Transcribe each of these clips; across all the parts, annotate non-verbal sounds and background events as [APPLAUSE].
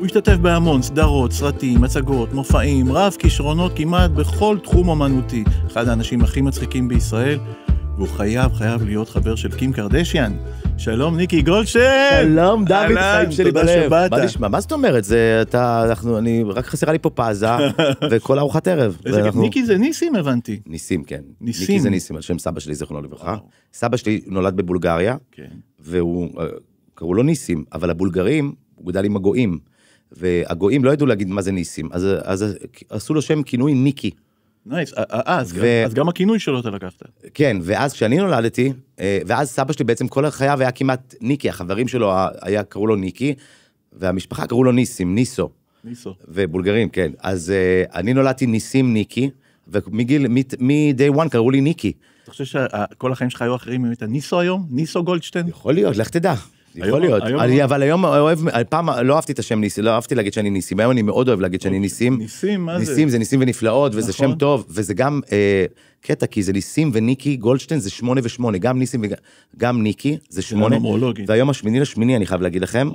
הוא השתתף בהמון סדרות, סרטים, מצגות, מופעים, רב כישרונות כמעט בכל תחום אמנותי. אחד האנשים הכי מצחיקים בישראל, והוא חייב, חייב להיות חבר של קים קרדשיאן. שלום, ניקי גולדשטיין! שלום, דוד, חיים שלי בלב. תודה שבאת. מה נשמע? מה זאת אומרת? זה, אתה, אנחנו, אני, רק חסרה לי פה פאזה, [LAUGHS] וכל ארוחת ערב. ואנחנו... ניקי זה ניסים, הבנתי. ניסים, כן. ניסים. ניקי זה ניסים, על שם סבא שלי, זיכרונו לברכה. סבא שלי נולד בבולגריה, כן. והוא, אה, קראו לו ניסים, אבל הבולגרים, הוא גדל עם הגויים. והגויים לא ידעו להגיד מה זה ניסים, אז, אז עשו לו שם כינוי ניקי. נייס, אה, אה, אז, ו... אז גם הכינוי שלו אתה לקחת. כן, ואז כשאני נולדתי, אה, ואז סבא שלי בעצם כל חייו היה כמעט ניקי, החברים שלו היה, קראו לו ניקי, והמשפחה קראו לו ניסים, ניסו. ניסו. ובולגרים, כן. אז אני נולדתי ניסים ניקי, ומגיל, מ-day one קראו לי ניקי. אתה חושב שכל החיים שלך היו אחרים אם היית ניסו היום? ניסו גולדשטיין? יכול להיות, לך תדע. יכול להיות, אני, לא. אבל היום אוהב, פעם לא אהבתי את השם ניסים, לא אהבתי להגיד שאני ניסים, היום אני מאוד אוהב להגיד שאני אוקיי. ניסים. ניסים, מה זה? ניסים זה ניסים ונפלאות, וזה שם נכון. טוב, וזה גם אה, קטע, כי זה ניסים וניקי גולדשטיין זה שמונה ושמונה, גם ניסים וגם ניקי זה שמונה. והיום השמיני לשמיני, אני חייב להגיד לכם,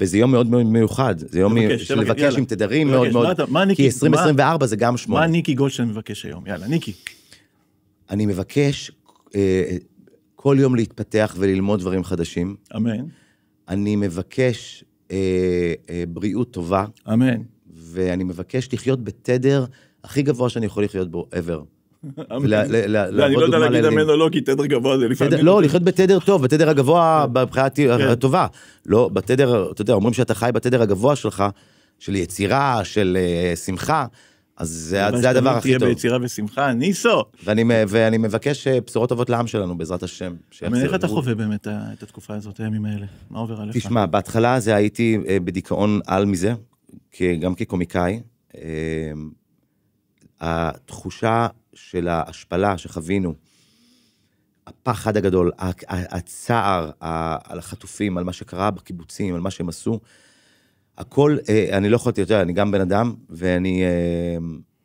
וזה יום מאוד מאוד מיוחד, זה יום של לבקש עם תדרים מאוד מאוד, כי 2024 זה גם שמונה. מה ניקי גולדשטיין מבקש היום? יאללה, ניקי. אני מבקש... אה, כל יום להתפתח וללמוד דברים חדשים. אמן. אני מבקש אה, אה, בריאות טובה. אמן. ואני מבקש לחיות בתדר הכי גבוה שאני יכול לחיות בו ever. ואני לא יודע להגיד אמן או לא, כי תדר גבוה זה לפעמים... לא, לחיות בתדר טוב, בתדר הגבוה כן. בבחירה כן. הטובה. לא, בתדר, אתה יודע, אומרים שאתה חי בתדר הגבוה שלך, של יצירה, של אה, שמחה. אז זה, זה הדבר הכי טוב. תהיה ביצירה ושמחה, ניסו. ואני, ואני מבקש אה, בשורות טובות לעם שלנו, בעזרת השם. איך אתה חווה באמת אה, את התקופה הזאת, הימים האלה? מה עובר עליך? תשמע, בהתחלה זה הייתי אה, בדיכאון על מזה, גם כקומיקאי. אמ, התחושה של ההשפלה שחווינו, הפחד הגדול, הצער על החטופים, על מה שקרה בקיבוצים, על מה שהם עשו, הכל, אה, אני לא יכולתי, אתה יודע, אני גם בן אדם, ואני אה,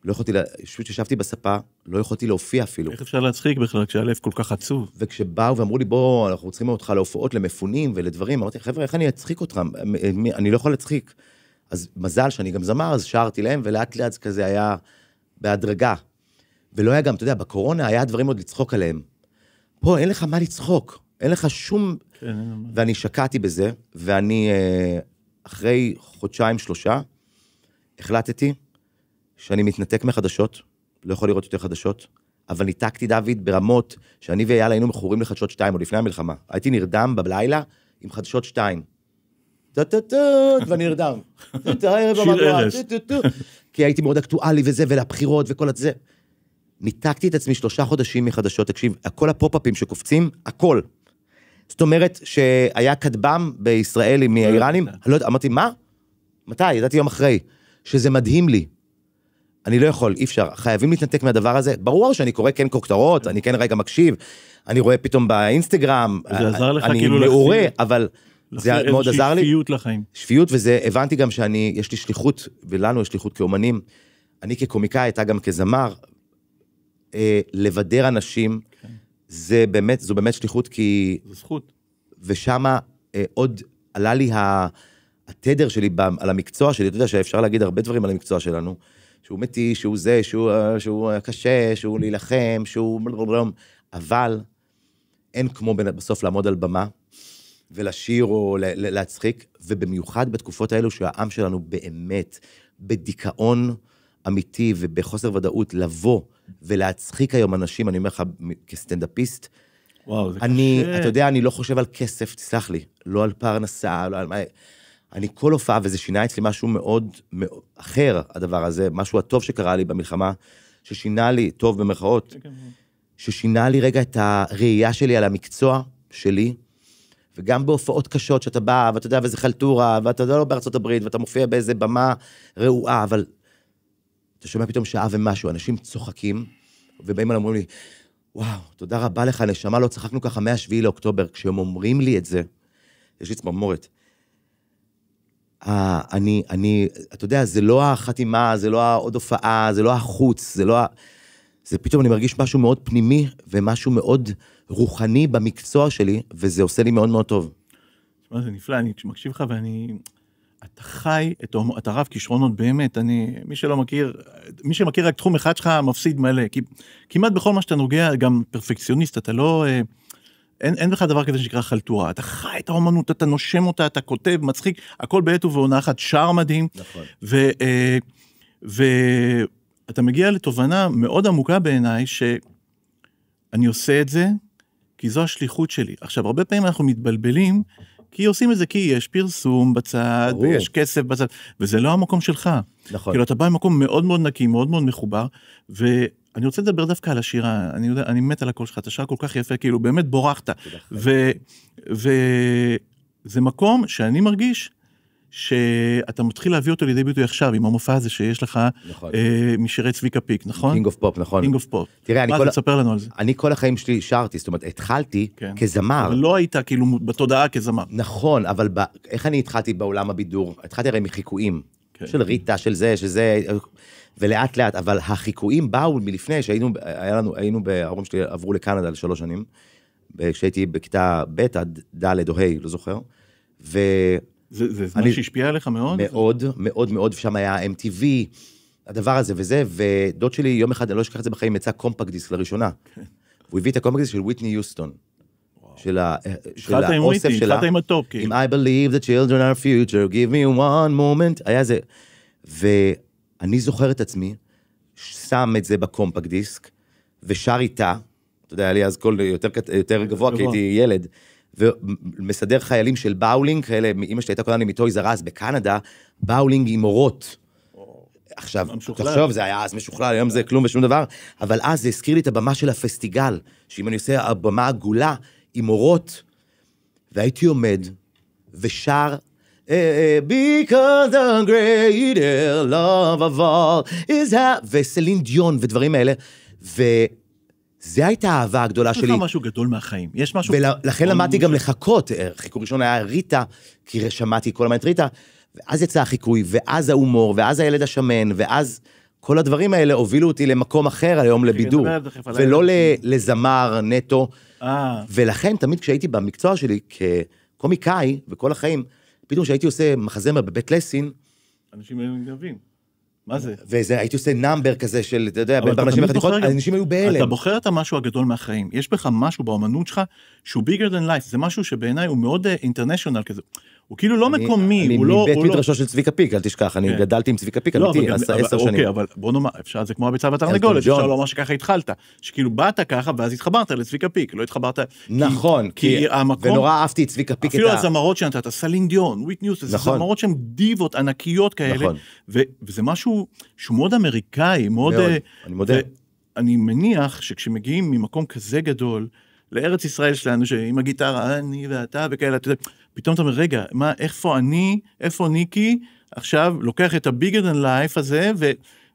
לא יכולתי, פשוט ישבתי בספה, לא יכולתי להופיע אפילו. איך אפשר להצחיק בכלל כשהלב כל כך עצוב? וכשבאו ואמרו לי, בוא, אנחנו צריכים אותך להופעות, למפונים ולדברים, אמרתי, חבר'ה, איך אני אצחיק אותך? אני לא יכול להצחיק. אז מזל שאני גם זמר, אז שרתי להם, ולאט לאט זה כזה היה בהדרגה. ולא היה גם, אתה יודע, בקורונה היה דברים עוד לצחוק עליהם. פה אין לך מה לצחוק, אין לך שום... כן, ואני שקעתי בזה, ואני... אה, אחרי חודשיים-שלושה, החלטתי שאני מתנתק מחדשות, לא יכול לראות יותר חדשות, אבל ניתקתי, דוד, ברמות שאני ואייל היינו מכורים לחדשות שתיים, עוד לפני המלחמה. הייתי נרדם בלילה עם חדשות שתיים. טה-טה-טה, ואני נרדם. שיר ערש. כי הייתי מאוד אקטואלי וזה, ולבחירות וכל זה. ניתקתי את עצמי שלושה חודשים מחדשות, תקשיב, כל הפופ-אפים שקופצים, הכל. זאת אומרת שהיה כטב"ם בישראל עם כן, האיראנים, כן. לא יודע, אמרתי, מה? מתי? ידעתי יום אחרי. שזה מדהים לי. אני לא יכול, אי אפשר, חייבים להתנתק מהדבר הזה. ברור שאני קורא כן כותרות, אני כן רגע מקשיב, אני רואה פתאום באינסטגרם, אני כאילו מעורה, אבל זה מאוד עזר לי. שפיות לחיים. שפיות, וזה, הבנתי גם שאני, יש לי שליחות, ולנו יש שליחות כאומנים. אני כקומיקאי, אתה גם כזמר, אה, לבדר אנשים זה באמת, זו באמת שליחות, כי... זו זכות. ושמה אה, עוד עלה לי ה... התדר שלי על המקצוע שלי, אתה יודע שאפשר להגיד הרבה דברים על המקצוע שלנו, שהוא מתיש, שהוא זה, שהוא, אה, שהוא אה, קשה, שהוא להילחם, שהוא... אבל אין כמו בסוף לעמוד על במה ולשיר או להצחיק, ובמיוחד בתקופות האלו שהעם שלנו באמת בדיכאון אמיתי ובחוסר ודאות, לבוא ולהצחיק היום אנשים, אני אומר לך, כסטנדאפיסט, וואו, זה אני, קשה. אתה יודע, אני לא חושב על כסף, תסלח לי, לא על פרנסה, לא על מה... אני כל הופעה, וזה שינה אצלי משהו מאוד, מאוד אחר, הדבר הזה, משהו הטוב שקרה לי במלחמה, ששינה לי, טוב במרכאות, ששינה לי רגע את הראייה שלי על המקצוע שלי, וגם בהופעות קשות שאתה בא, ואתה יודע, וזה חלטורה, ואתה יודע, לא בארצות הברית, ואתה מופיע באיזה במה רעועה, אבל אתה שומע פתאום שעה ומשהו, אנשים צוחקים, ובאים אליי ואומרים לי, וואו, תודה רבה לך, נשמה, לא צחקנו ככה מה 7 לאוקטובר. כשהם אומרים לי את זה, יש לי צמרמורת. אה, אני, אני, אתה יודע, זה לא החתימה, זה לא העוד הופעה, זה לא החוץ, זה לא ה... זה פתאום אני מרגיש משהו מאוד פנימי ומשהו מאוד רוחני במקצוע שלי, וזה עושה לי מאוד מאוד טוב. תשמע, זה נפלא, אני מקשיב לך ואני... אתה חי, אתה, אתה רב כישרונות באמת, אני, מי שלא מכיר, מי שמכיר רק תחום אחד שלך מפסיד מלא, כי כמעט בכל מה שאתה נוגע, גם פרפקציוניסט, אתה לא, אה, אין, אין לך דבר כזה שנקרא חלטורה, אתה חי את האומנות, אתה נושם אותה, אתה כותב, מצחיק, הכל בעת ובעונה אחת, שער מדהים. נכון. ואתה אה, מגיע לתובנה מאוד עמוקה בעיניי, שאני עושה את זה, כי זו השליחות שלי. עכשיו, הרבה פעמים אנחנו מתבלבלים, כי עושים את זה כי יש פרסום בצד, ברור. ויש כסף בצד, וזה לא המקום שלך. נכון. כאילו, אתה בא ממקום מאוד מאוד נקי, מאוד מאוד מחובר, ואני רוצה לדבר דווקא על השירה, אני יודע, אני מת על הקול שלך, אתה שר כל כך יפה, כאילו, באמת בורחת. וזה ו... מקום שאני מרגיש שאתה מתחיל להביא אותו לידי ביטוי עכשיו, עם המופע הזה שיש לך נכון. אה, משירי צביקה פיק, נכון? קינג אוף פופ, נכון. קינג אוף פופ. תראה, אני כל... מה זה, תספר לנו על זה? אני כל החיים שלי שרתי, זאת אומרת, התחלתי כן. כזמר. אבל לא היית כאילו בתודעה כזמר. נכון, אבל ב... איך אני התחלתי בעולם הבידור? התחלתי הרי מחיקויים. כן. של ריטה, של זה, של זה, ולאט לאט, אבל החיקויים באו מלפני, שהיינו, היה לנו, היינו, ההורים שלי עברו לקנדה לשלוש שנים, כשהייתי בכיתה ב' עד ד' או ה', לא זוכר, ו... זה, זה זמן אני, שהשפיע עליך מאוד? מאוד, זה... מאוד מאוד, ושם היה MTV, הדבר הזה וזה, ודוד שלי, יום אחד, אני לא אשכח את זה בחיים, יצא קומפקט דיסק לראשונה. כן. הוא הביא את הקומפקט דיסק של וויטני יוסטון. של אה, האוסף שלה. התחלת עם הטופ, כאילו. אם I believe the children are future, give me one moment, היה זה. ואני זוכר את עצמי, שם את זה בקומפקט דיסק, ושר איתה, אתה יודע, היה לי אז קול יותר, יותר גבוה, כי הייתי ילד, ומסדר חיילים של באולינג, כאלה, אמא שלי הייתה קוראה לי מטויזר אז בקנדה, באולינג עם אורות. עכשיו, תחשוב, זה היה אז משוכלל, היום זה כלום ושום דבר, אבל אז זה הזכיר לי את הבמה של הפסטיגל, שאם אני עושה הבמה עגולה עם אורות, והייתי עומד ושר אה, אה, Because the greater love of all is a... וסלין דיון ודברים האלה. ו... זה הייתה האהבה הגדולה שלי. יש לך משהו גדול מהחיים, יש משהו... ולכן ול, למדתי גם לחכות, אה, חיקוי ראשון היה ריטה, כי שמעתי כל הזמן את ריטה, ואז יצא החיקוי, ואז ההומור, ואז הילד השמן, ואז כל הדברים האלה הובילו אותי למקום אחר היום לבידור, ולא ל, לזמר נטו. אה. ולכן תמיד כשהייתי במקצוע שלי כקומיקאי, וכל החיים, פתאום כשהייתי עושה מחזמר בבית לסין, אנשים היו נגנבים. מה זה? והייתי עושה נאמבר כזה של, אתה יודע, בין באנשים בחתיכות, אנשים היו בהלם. אתה בוחר את המשהו הגדול מהחיים. יש בך משהו באמנות שלך שהוא bigger than life, זה משהו שבעיניי הוא מאוד אינטרנשיונל אה, כזה. הוא כאילו לא אני, מקומי, אני הוא לא... אני מבית לא- מדרשו לא... של צביקה פיק, אל תשכח, אני כן. גדלתי עם צביקה פיק, לא, אמיתי, עשר אוקיי, שנים. אוקיי, אבל בוא נאמר, אפשר, זה כמו הביצה והתרנגולת, אפשר לומר שככה התחלת, שכאילו באת ככה ואז התחברת לצביקה פיק, לא התחברת... נכון, כי, כי המקום... ונורא אהבתי את צביקה פיק, אפילו הזמרות שנתת, סלין דיון, וויט ניוס, זה נכון. זמרות שהן דיבות ענקיות כאלה, נכון. וזה משהו שהוא מאוד אמריקאי, מאוד... אה, אני מודה. אני מניח שכשמגיעים ממקום כזה גדול, לארץ ישראל שלנו, שעם הגיטרה, אני ואתה וכאלה, אתה יודע... פתאום אתה אומר, רגע, מה, איפה אני, איפה ניקי, עכשיו לוקח את הביגר דן לייף הזה, ו...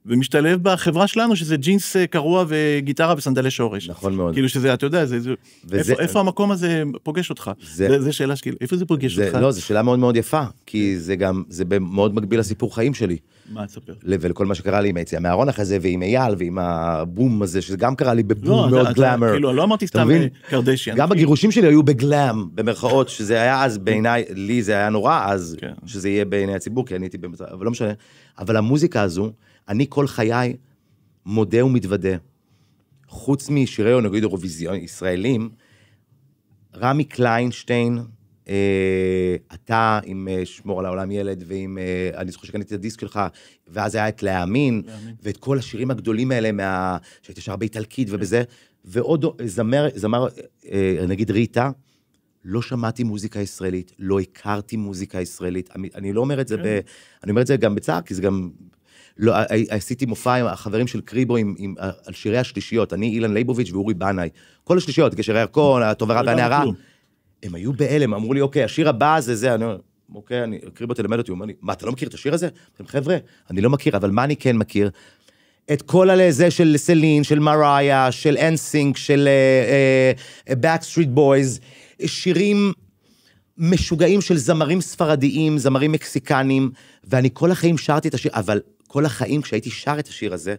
ומשתלב בחברה שלנו שזה ג'ינס אה, קרוע וגיטרה וסנדלי שורש. נכון מאוד. כאילו שזה, אתה יודע, זה, זה, וזה, איפה, איפה המקום הזה פוגש אותך? זה, זה זה שאלה שכאילו, איפה זה פוגש זה, אותך? לא, זו שאלה מאוד מאוד יפה, כי זה גם, זה מאוד מגביל לסיפור חיים שלי. מה תספר? ולכל מה שקרה לי עם היציאה מהארון אחרי זה, ועם אייל, ועם הבום הזה, שזה גם קרה לי לא, בבום לא, מאוד גלאמר. כאילו, לא אמרתי סתם קרדשיאן. אה, גם הגירושים שלי היו בגלאם, במרכאות, שזה היה אז בעיניי, לי זה היה נורא אז, כן. שזה יהיה בעיני הציבור, כי אני הייתי במצב, אבל לא משנה. אבל המוזיקה הזו, אני כל חיי מודה ומתוודה. חוץ משירי או נגיד אירוויזיון ישראלים, רמי קליינשטיין, אה, אתה עם אה, שמור על העולם ילד, ועם, אה, אני זוכר שקניתי את הדיסק שלך, ואז היה את להאמין, להאמין. ואת כל השירים הגדולים האלה, מה... שהייתי שר באיטלקית כן. ובזה, ועוד זמר, זמר, נגיד ריטה, לא שמעתי מוזיקה ישראלית, לא הכרתי מוזיקה ישראלית. אני, אני לא אומר את זה כן. ב... אני אומר את זה גם בצער, כי זה גם... לא, עשיתי מופע עם החברים של קריבו עם, עם, על שירי השלישיות, אני אילן ליבוביץ' ואורי בנאי. כל השלישיות, גשר הירקון, הטוב הרע לא, לא, והנערה. הם היו בהלם, אמרו לי, אוקיי, השיר הבא זה זה, אני אומר, אוקיי, אני, אקריא בו תלמד אותי, הוא אומר לי, מה, אתה לא מכיר את השיר הזה? אתם חבר'ה, אני לא מכיר, אבל מה אני כן מכיר? את כל זה של סלין, של מריה, של אנסינק, של אה, אה, Backstreet Boys, שירים משוגעים של זמרים ספרדיים, זמרים מקסיקנים, ואני כל החיים שרתי את השיר, אבל כל החיים כשהייתי שר את השיר הזה,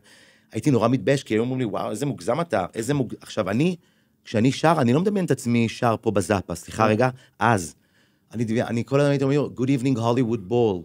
הייתי נורא מתבייש, כי היו אומרים לי, וואו, איזה מוגזם אתה, איזה מוגזם, עכשיו, אני... כשאני שר, אני לא מדמיין את עצמי שר פה בזאפה, סליחה כן. רגע, אז. אני, אני כל הזמן הייתי אומר, Good evening Hollywood Ball,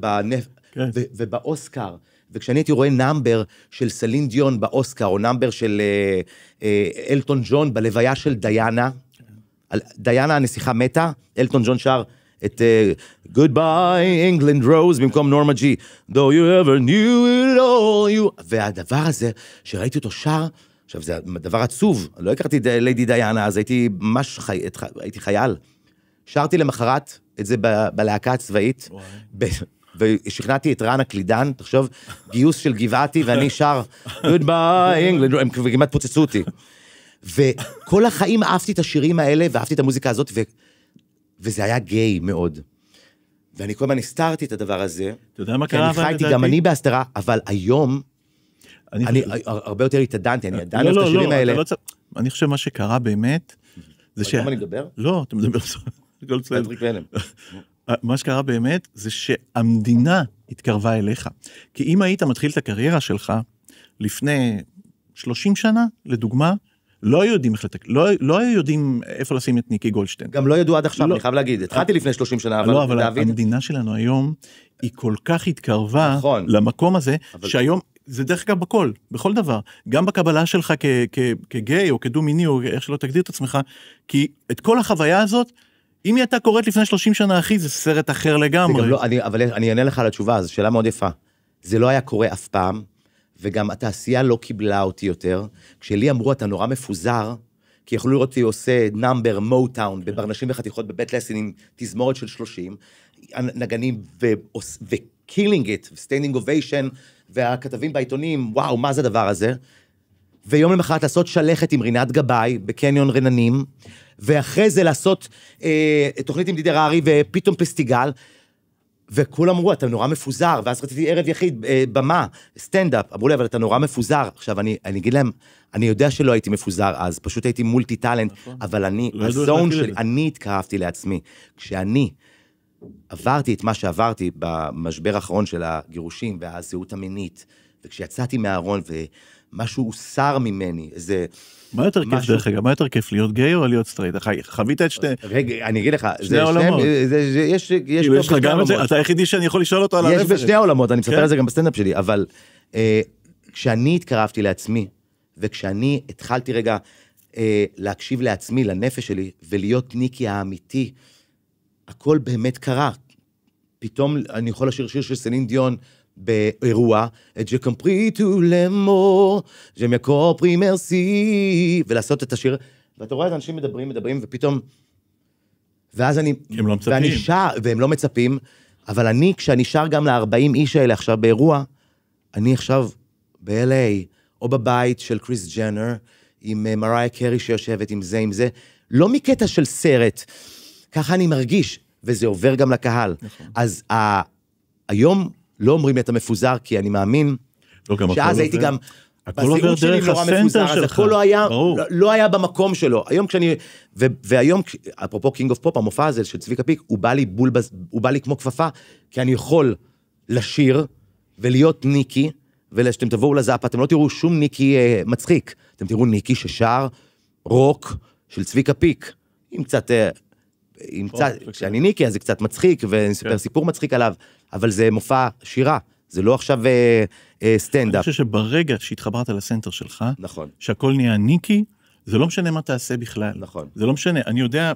בנפ... כן. ו- ובאוסקר. וכשאני הייתי רואה נאמבר של סלין דיון באוסקר, או נאמבר של אה, אה, אלטון ג'ון בלוויה של דיאנה, כן. על, דיאנה הנסיכה מתה, אלטון ג'ון שר את אה, Goodbye England Rose במקום נורמה ג'י, though you ever knew it all you... והדבר הזה, שראיתי אותו שר, עכשיו, זה דבר עצוב, לא הכרתי את ליידי דיאנה, אז הייתי ממש, חי... הייתי חייל. שרתי למחרת את זה ב... בלהקה הצבאית, ב... ושכנעתי את רן הקלידן, תחשוב, גיוס של גבעתי, ואני שר, Good by England, הם כמעט פוצצו אותי. וכל החיים אהבתי את השירים האלה, ואהבתי את המוזיקה הזאת, ו... וזה היה גיי מאוד. ואני כל הזמן הסתרתי את הדבר הזה. אתה יודע מה קרה? כי אני חייתי גם אני בהסתרה, אבל היום אני אני הרבה יותר התעדנתי, אני אה, עדיין לא, אוהב לא לא, את השירים לא, האלה. לא אני חושב מה שקרה באמת, זה ש... כמה אני מדבר? לא, אתה מדבר אה, מה שקרה באמת, זה שהמדינה התקרבה אליך. כי אם היית מתחיל את הקריירה שלך לפני 30 שנה, לדוגמה, לא היו יודעים איך לתק... לא, לא היו יודעים איפה לשים את ניקי גולדשטיין. גם לא ידעו עד עכשיו, לא. אני חייב להגיד, התחלתי לפני 30 שנה, אבל אה, לא, אבל דוד... המדינה שלנו היום היא כל כך התקרבה נכון. למקום הזה, אבל... שהיום זה דרך אגב בכל, בכל דבר, גם בקבלה שלך כ, כ, כגיי או כדו-מיני או איך שלא תגדיר את עצמך, כי את כל החוויה הזאת, אם היא הייתה קורית לפני 30 שנה, אחי, זה סרט אחר לגמרי. לא, אני, אבל אני אענה לך על התשובה, זו שאלה מאוד יפה. זה לא היה קורה אף פעם, וגם התעשייה לא קיבלה אותי יותר. כשלי אמרו, אתה נורא מפוזר, כי יכלו לראות אותי עושה נאמבר מוטאון בברנשים וחתיכות בבית לסין עם תזמורת של 30, נגנים ו וקילינג איט, סטיינינג אוביישן, והכתבים בעיתונים, וואו, מה זה הדבר הזה? ויום למחרת לעשות שלכת עם רינת גבאי בקניון רננים, ואחרי זה לעשות אה, תוכנית עם דידי הררי ופתאום פסטיגל. וכולם אמרו, אתה נורא מפוזר, ואז רציתי ערב יחיד, אה, במה, סטנדאפ. אמרו לי, אבל אתה נורא מפוזר. עכשיו, אני, אני אגיד להם, אני יודע שלא הייתי מפוזר אז, פשוט הייתי מולטי טאלנט, נכון. אבל אני, לא הזון שלי, אני התקרבתי לעצמי. כשאני עברתי את מה שעברתי במשבר האחרון של הגירושים והזהות המינית, וכשיצאתי מהארון ומשהו הוסר ממני, איזה... מה יותר כיף דרך אגב? מה יותר כיף, להיות גיי או להיות סטרייט? חווית את שתי... רגע, אני אגיד לך, שני העולמות. יש, יש, כאילו יש לך גם את זה, אתה היחידי שאני יכול לשאול אותו על הרפרנס. יש בשני העולמות, אני מספר על כן. זה גם בסטנדאפ שלי, אבל אה, כשאני התקרבתי לעצמי, וכשאני התחלתי רגע אה, להקשיב לעצמי, לנפש שלי, ולהיות ניקי האמיתי, הכל באמת קרה. פתאום אני יכול לשיר שיר של סלין דיון באירוע, את ג'קמפרי טו למור, ג'מקופרי מרסי, ולעשות את השיר, ואתה רואה את האנשים מדברים, מדברים, ופתאום... ואז אני... הם לא מצפים. ואני שר, והם לא מצפים, אבל אני, כשאני שר גם ל-40 איש האלה עכשיו באירוע, אני עכשיו ב-LA, או בבית של קריס ג'נר, עם אה, מריה קרי שיושבת עם זה, עם זה, לא מקטע של סרט. ככה אני מרגיש, וזה עובר גם לקהל. נכון. אז ה... היום לא אומרים את המפוזר, כי אני מאמין, לא, גם שאז הייתי עובר. גם... הכל עובר דרך הסנטר שלך, הכל לא היה, ברור. לא, לא היה במקום שלו. היום כשאני, ו, והיום, אפרופו קינג אוף פופ, המופע הזה של צביקה פיק, הוא בא לי בול, בז... הוא בא לי כמו כפפה, כי אני יכול לשיר ולהיות ניקי, וכשאתם תבואו לזאפה, אתם לא תראו שום ניקי אה, מצחיק, אתם תראו ניקי ששר רוק של צביקה פיק, עם קצת אה, אוקיי. כשאני ניקי אז זה קצת מצחיק, ואני אספר כן. סיפור מצחיק עליו, אבל זה מופע שירה, זה לא עכשיו אה, אה, סטנדאפ. אני חושב שברגע שהתחברת לסנטר שלך, נכון. שהכל נהיה ניקי, זה לא משנה מה תעשה בכלל. נכון. זה לא משנה, אני יודע,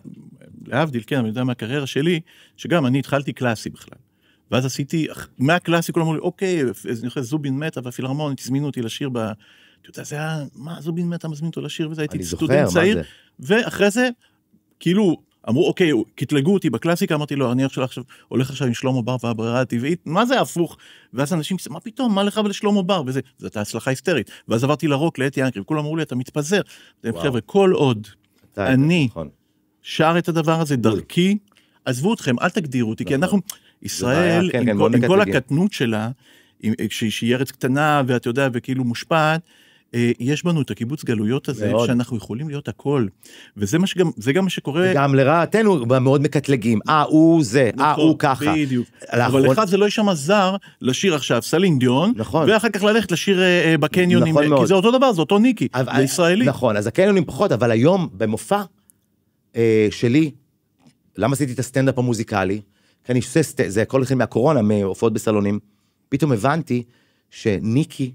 להבדיל, כן, אני יודע מהקריירה שלי, שגם אני התחלתי קלאסי בכלל. ואז עשיתי, מהקלאסי כולם אמרו לי, אוקיי, אני חושב זובין מתה והפילהרמונית הזמינו אותי לשיר ב... אתה יודע, זה היה, מה זובין מתה מזמין אותו לשיר וזה, הייתי סטודנט צעיר. ואחרי זה, כאילו, אמרו, אוקיי, קטלגו אותי בקלאסיקה, אמרתי לו, אני עכשיו הולך עכשיו עם שלמה בר והברירה הטבעית, מה זה הפוך? ואז אנשים, מה פתאום, מה לך ולשלמה בר? וזה, זו הייתה הצלחה היסטרית. ואז עברתי לרוק, לאתי אנקרי, וכולם אמרו לי, אתה מתפזר. חבר'ה, כל עוד אני נכון. שר את הדבר הזה דרכי, עזבו אתכם, אל תגדירו אותי, כי נכון. אנחנו, ישראל, כן, כן, עם כל הקטנות שלה, שהיא ארץ קטנה, ואתה יודע, וכאילו מושפעת, אה, יש בנו את הקיבוץ גלויות הזה, מאוד. שאנחנו יכולים להיות הכל. וזה מה שגם, זה גם מה שקורה... גם לרעתנו מאוד מקטלגים, אה, הוא זה, אה, נכון, הוא ככה. בדיוק. לאחרון... אבל לך זה לא יישמע זר לשיר עכשיו סלין דיון, נכון. ואחר כך ללכת לשיר אה, אה בקניונים, נכון עם, אה, כי זה אותו דבר, זה אותו ניקי, אבל, זה ישראלי. נכון, אז הקניונים פחות, אבל היום במופע אה, שלי, למה עשיתי את הסטנדאפ המוזיקלי? כי אני עושה, זה הכל התחיל מהקורונה, מהופעות בסלונים. פתאום הבנתי שניקי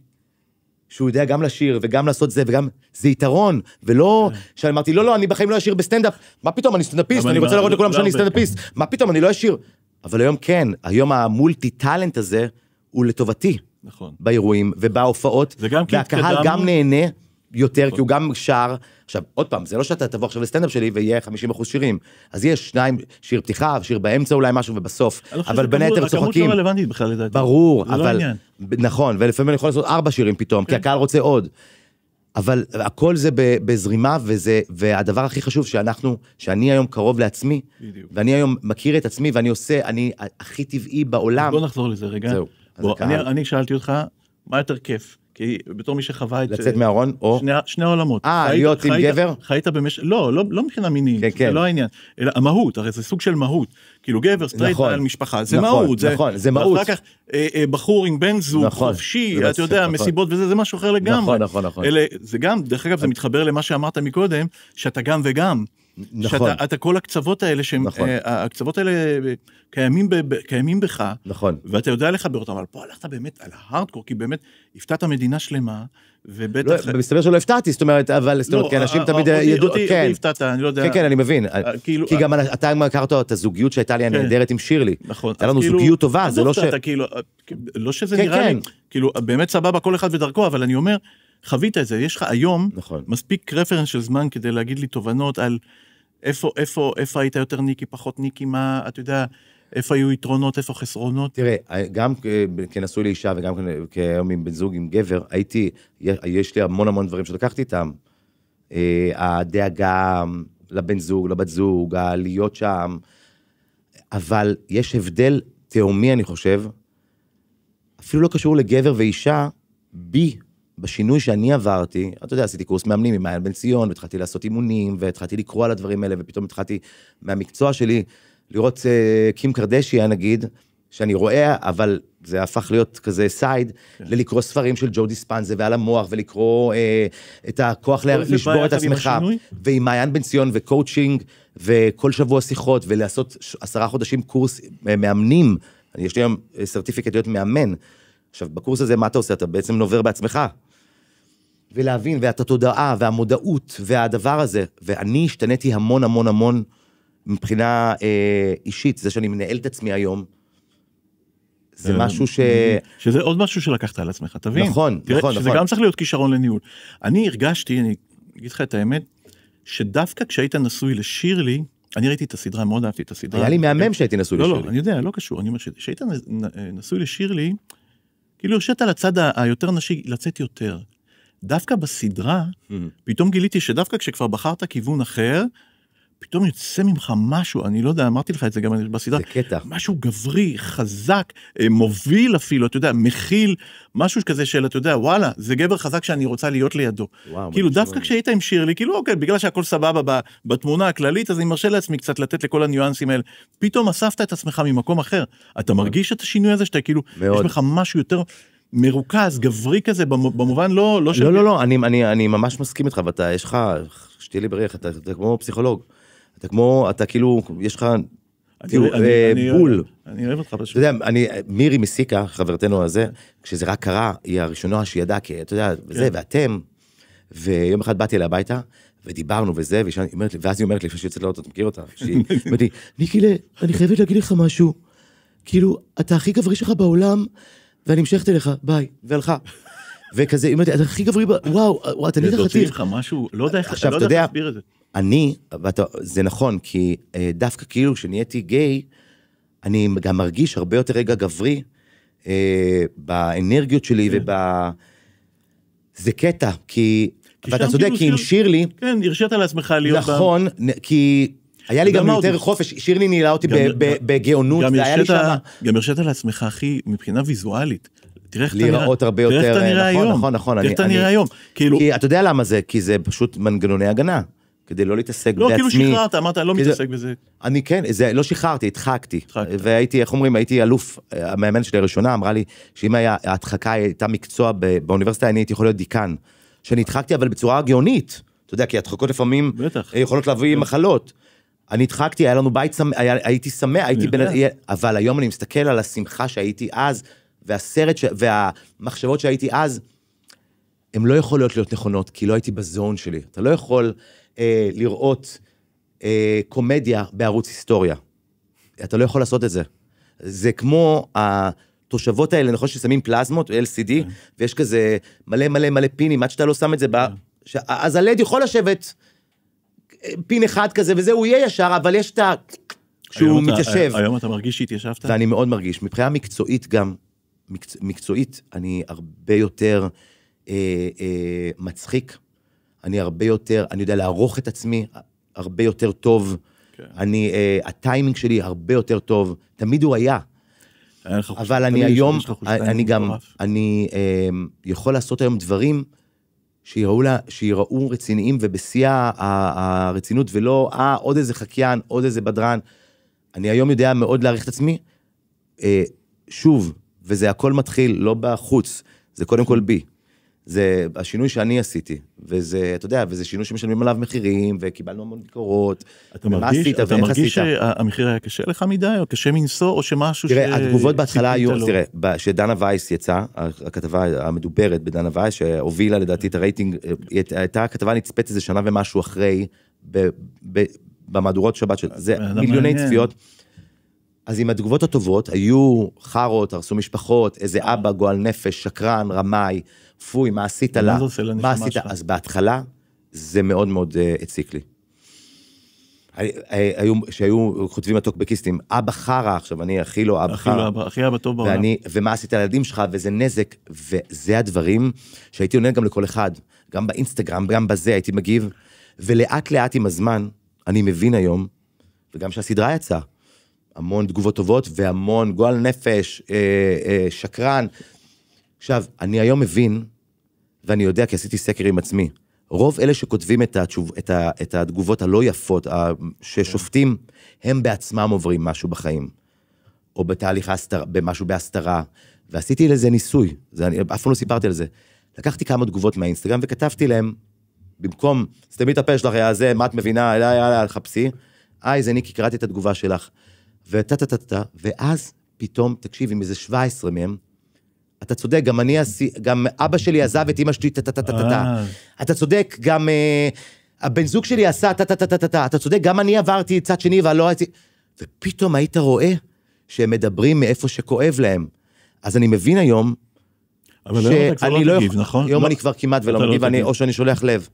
שהוא יודע גם לשיר וגם לעשות זה וגם, זה יתרון, ולא כן. שאני אמרתי, לא, לא, אני בחיים לא אשיר בסטנדאפ, מה פתאום, אני סטנדאפיסט, אני רוצה להראות לכולם לא, שאני לא, סטנדאפיסט, כן. מה פתאום, אני לא אשיר. אבל היום כן, היום המולטי טאלנט הזה הוא לטובתי. נכון. באירועים ובהופעות, והקהל גם נהנה. יותר, כי הוא נכון. גם שר. עכשיו, עוד פעם, זה לא שאתה תבוא עכשיו לסטנדאפ שלי ויהיה 50% שירים. אז יש שניים, שיר פתיחה, שיר באמצע אולי משהו ובסוף. אבל בין היתר צוחקים. הכמות לא רלוונטית בכלל לדעתי. ברור, לא אבל... נכון, ולפעמים אני יכול לעשות ארבע שירים פתאום, כי כן. הקהל רוצה עוד. אבל הכל זה בזרימה, וזה, והדבר הכי חשוב שאנחנו, שאני היום קרוב לעצמי, בדיוק. ואני היום מכיר את עצמי, ואני עושה, אני הכי טבעי בעולם. בוא נחזור לזה רגע. זהו. בוא, אני, אני שאלתי אותך, מה יותר כיף? כי בתור מי שחווה את... לצאת מהארון או... שני, שני העולמות. אה, להיות עם גבר? חיית במשך... לא, לא, לא מבחינה מינית, כן, כן. זה לא העניין. אלא המהות, הרי זה סוג של מהות. כאילו גבר, סטרייט, נכון, בעל משפחה, זה נכון, מהות. זה, נכון, זה מהות. ואחר כך אה, אה, בחור עם בן זוג, נכון, חופשי, אתה יודע, נכון. מסיבות וזה, זה משהו אחר לגמרי. נכון, נכון, נכון. אלה, זה גם, דרך אגב, זה מתחבר למה שאמרת מקודם, שאתה גם וגם. נכון. שאתה שאת, כל הקצוות האלה, שהם, נכון. אה, הקצוות האלה קיימים, ב, ב, קיימים בך, נכון. ואתה יודע לחבר אותם, אבל פה הלכת באמת על ההארדקור, כי באמת הפתעת מדינה שלמה, ובטח... לא, מסתבר שלא הפתעתי, זאת אומרת, אבל, זאת אומרת, לא, כי אנשים אה, תמיד אה, ידעו, אותי, כן. אותי הפתעת, אני לא יודע. כן, כן, אני מבין. אה, כאילו, כי גם אתה הכרת את הזוגיות שהייתה לי כן. הנהדרת כן. עם שירלי. נכון. הייתה לנו כאילו, זוגיות טובה, זה לא ש... אתה, כאילו, לא שזה כן, נראה כן. לי, כאילו, באמת סבבה, כל אחד ודרכו, אבל אני אומר, חווית את זה, יש לך היום נכון. מספיק רפרנס של זמן כדי להגיד לי תובנות על איפה, איפה, איפה היית יותר ניקי, פחות ניקי, מה, אתה יודע, איפה היו יתרונות, איפה חסרונות? תראה, גם כנשוי לאישה וגם כיום עם בן זוג, עם גבר, הייתי, יש לי המון המון דברים שלקחתי איתם. אה, הדאגה לבן זוג, לבת זוג, הלהיות שם, אבל יש הבדל תהומי, אני חושב, אפילו לא קשור לגבר ואישה, בי בשינוי שאני עברתי, אתה יודע, עשיתי קורס מאמנים עם מעיין בן ציון, והתחלתי לעשות אימונים, והתחלתי לקרוא על הדברים האלה, ופתאום התחלתי מהמקצוע שלי לראות uh, קים קרדשיה, נגיד, שאני רואה, אבל זה הפך להיות כזה סייד, כן. ללקרוא ספרים של ג'ו דיספנזה ועל המוח, ולקרוא uh, את הכוח ל- לשבור את עצמך. ועם מעיין בן ציון וקואוצ'ינג, וכל שבוע שיחות, ולעשות עשרה חודשים קורס uh, מאמנים. יש לי היום סרטיפיקט להיות מאמן. עכשיו, בקורס הזה, מה אתה עושה? אתה בעצם נובר בעצמך. ולהבין, ואת התודעה, והמודעות, והדבר הזה, ואני השתניתי המון המון המון מבחינה אה, אישית, זה שאני מנהל את עצמי היום, זה אה, משהו ש... שזה עוד משהו שלקחת על עצמך, תבין. נכון, תראה, נכון, שזה נכון. שזה גם צריך להיות כישרון לניהול. אני הרגשתי, אני אגיד לך את האמת, שדווקא כשהיית נשוי לשירלי, אני ראיתי את הסדרה, מאוד אהבתי את הסדרה. היה לי מהמם שהייתי נשוי לשירלי. לא, לא, אני יודע, לא קשור, אני אומר שכשהיית נשוי לשירלי, כאילו הרשית לצד היותר נשי לצאת יותר. דווקא בסדרה, mm-hmm. פתאום גיליתי שדווקא כשכבר בחרת כיוון אחר, פתאום יוצא ממך משהו, אני לא יודע, אמרתי לך את זה גם בסדרה, זה קטע. משהו גברי, חזק, אה, מוביל אפילו, אתה יודע, מכיל, משהו כזה של, אתה יודע, וואלה, זה גבר חזק שאני רוצה להיות לידו. וואו, כאילו, דווקא שומע. כשהיית עם שירלי, כאילו, אוקיי, בגלל שהכל סבבה בתמונה הכללית, אז אני מרשה לעצמי קצת לתת לכל הניואנסים האלה. פתאום אספת את עצמך ממקום אחר, אתה נכון. מרגיש את השינוי הזה שאתה כאילו, מאוד. יש לך משהו יותר... מרוכז, גברי כזה, במובן לא... לא, של... לא, לא, לא, אני, אני, אני ממש מסכים איתך, ואתה, יש לך, שתהיה לי בריח, אתה, אתה כמו פסיכולוג. אתה כמו, אתה כאילו, יש לך תראו, אה, בול. אני אוהב אותך פשוט. אתה יודע, אני, מירי מסיקה, חברתנו הזה, כשזה רק קרה, היא הראשונה שידעה, כי אתה יודע, כן. וזה, כן. ואתם, ויום אחד באתי אליה הביתה, ודיברנו וזה, ואז היא אומרת לי, ואז היא אומרת לי, לפני שהיא יוצאת לאוטו, אתה מכיר אותה? [LAUGHS] שהיא אומרת לי, ניקילה, אני חייבת להגיד לך משהו, כאילו, אתה הכי גברי שלך בעולם, ואני המשכתי לך, ביי, והלכה. וכזה, היא אומרת, אתה הכי גברי, וואו, וואו, אתה נהיה חטיף. זה לך משהו, לא יודע איך לא להסביר את זה. אני, ואתה, זה נכון, כי אה, דווקא כאילו כשנהייתי גיי, אני גם מרגיש הרבה יותר רגע גברי אה, באנרגיות שלי כן. וב... זה קטע, כי... ואתה צודק, כאילו כי עם שירלי... כן, הרשית לעצמך להיות... נכון, בה... כי היה לי גם יותר חופש, שירלי ניהלה אותי בגאונות, זה היה לי שמה. גם הרשית לעצמך, אחי, מבחינה ויזואלית, תראה איך אתה נראה, להיראות הרבה יותר, תראה איך אתה אה, נראה נכון, היום, נכון, נכון, תראה איך אתה נראה היום, כאילו, כי אתה יודע למה זה, כי זה פשוט מנגנוני הגנה, כדי לא להתעסק בעצמי, לא, כאילו שחררת, אמרת, אני לא מתעסק בזה, אני כן, זה, לא שחררתי, הדחקתי, והייתי, איך אומרים, הייתי אלוף, אה, המאמן שלי הראשונה אמרה לי, שאם ההדחקה הייתה מקצוע באוניברסיטה, אני הייתי יכול להיות דיקן, שאני הדחקתי, אבל בצורה גאונית, אתה יודע, כי הדחקות לפעמים, יכולות להביא כן. מחלות. אני הדחקתי, היה לנו בית, שמח, היה, הייתי שמח, הייתי בן... אבל היום אני מסתכל על השמחה שהייתי אז, והסרט, ש... והמחשבות שהייתי אז, הן לא יכולות להיות נכונות, כי לא הייתי בזון שלי. אתה לא יכול אה, לראות אה, קומדיה בערוץ היסטוריה. אתה לא יכול לעשות את זה. זה כמו התושבות האלה, נכון ששמים פלזמות, LCD, כן. ויש כזה מלא מלא מלא פינים, עד שאתה לא שם את זה, ב... כן. אז הלד e יכול לשבת. פין אחד כזה וזה, הוא יהיה ישר, אבל יש את ה... שהוא היום מתיישב. אתה, היום אתה מרגיש שהתיישבת? ואני מאוד מרגיש. מבחינה מקצועית גם, מקצ... מקצועית, אני הרבה יותר אה, אה, מצחיק, אני הרבה יותר, אני יודע לערוך את עצמי אה, הרבה יותר טוב, כן. אני, אה, הטיימינג שלי הרבה יותר טוב, תמיד הוא היה. אבל אני היום, אני גם, אני אה, יכול לעשות היום דברים שיראו, לה, שיראו רציניים ובשיא הרצינות, ולא, אה, עוד איזה חקיין, עוד איזה בדרן. אני היום יודע מאוד להעריך את עצמי. אה, שוב, וזה הכל מתחיל לא בחוץ, זה קודם כל בי. זה השינוי שאני עשיתי, וזה, אתה יודע, וזה שינוי שמשלמים עליו מחירים, וקיבלנו המון ביקורות, ומה עשית אתה מרגיש, אתה ואיך מרגיש שהמחיר היה קשה לך מדי, או קשה מנשוא, או שמשהו תראה, ש... תראה, התגובות בהתחלה היו, לא. תראה, כשדנה וייס יצאה, הכתבה המדוברת בדנה וייס, שהובילה לדעתי את הרייטינג, אה, הייתה כתבה נצפית איזה שנה ומשהו אחרי, במהדורות שבת של... זה מיליוני צפיות. אז אם התגובות הטובות היו חארות, הרסו משפחות, איזה אה. אבא, גועל נפש, שקרן, רמאי, פוי, מה עשית לה? לא מה זה עושה לנשמה שלך? אז בהתחלה זה מאוד מאוד אה, הציק לי. היו, שהיו כותבים הטוקבקיסטים, אבא חרא עכשיו, אני הכי לא אבא לא חרא. הכי אבא טוב בעולם. ומה עשית לילדים שלך, וזה נזק, וזה הדברים שהייתי עונה גם לכל אחד, גם באינסטגרם, גם בזה, הייתי מגיב, ולאט לאט עם הזמן, אני מבין היום, וגם שהסדרה יצאה, המון תגובות טובות והמון גועל נפש, אה, אה, שקרן. עכשיו, אני היום מבין, ואני יודע כי עשיתי סקר עם עצמי, רוב אלה שכותבים את, התשוב, את, ה, את התגובות הלא יפות, ששופטים, הם בעצמם עוברים משהו בחיים, או בתהליך ההסתרה, במשהו בהסתרה, ועשיתי לזה ניסוי, זה, אני אף פעם לא סיפרתי על זה. לקחתי כמה תגובות מהאינסטגרם וכתבתי להם, במקום, סתמי את הפה שלך, יא זה, מה את מבינה, יאללה, יאללה, חפשי. היי, זה ניקי, קראתי את התגובה שלך. וטה טה טה טה, ואז פתאום, תקשיב, עם איזה 17 מהם, אתה צודק, גם אני, עשי, גם אבא שלי עזב את אמא שלי, טה טה טה טה טה. אתה צודק, גם הבן זוג שלי עשה טה טה טה טה טה. אתה צודק, גם אני עברתי צד שני, ולא הייתי... ופתאום היית רואה שהם מדברים מאיפה שכואב להם. אז אני מבין היום אבל היום אתה כבר לא מגיב, נכון? היום אני כבר כמעט ולא מגיב, או שאני שולח לב.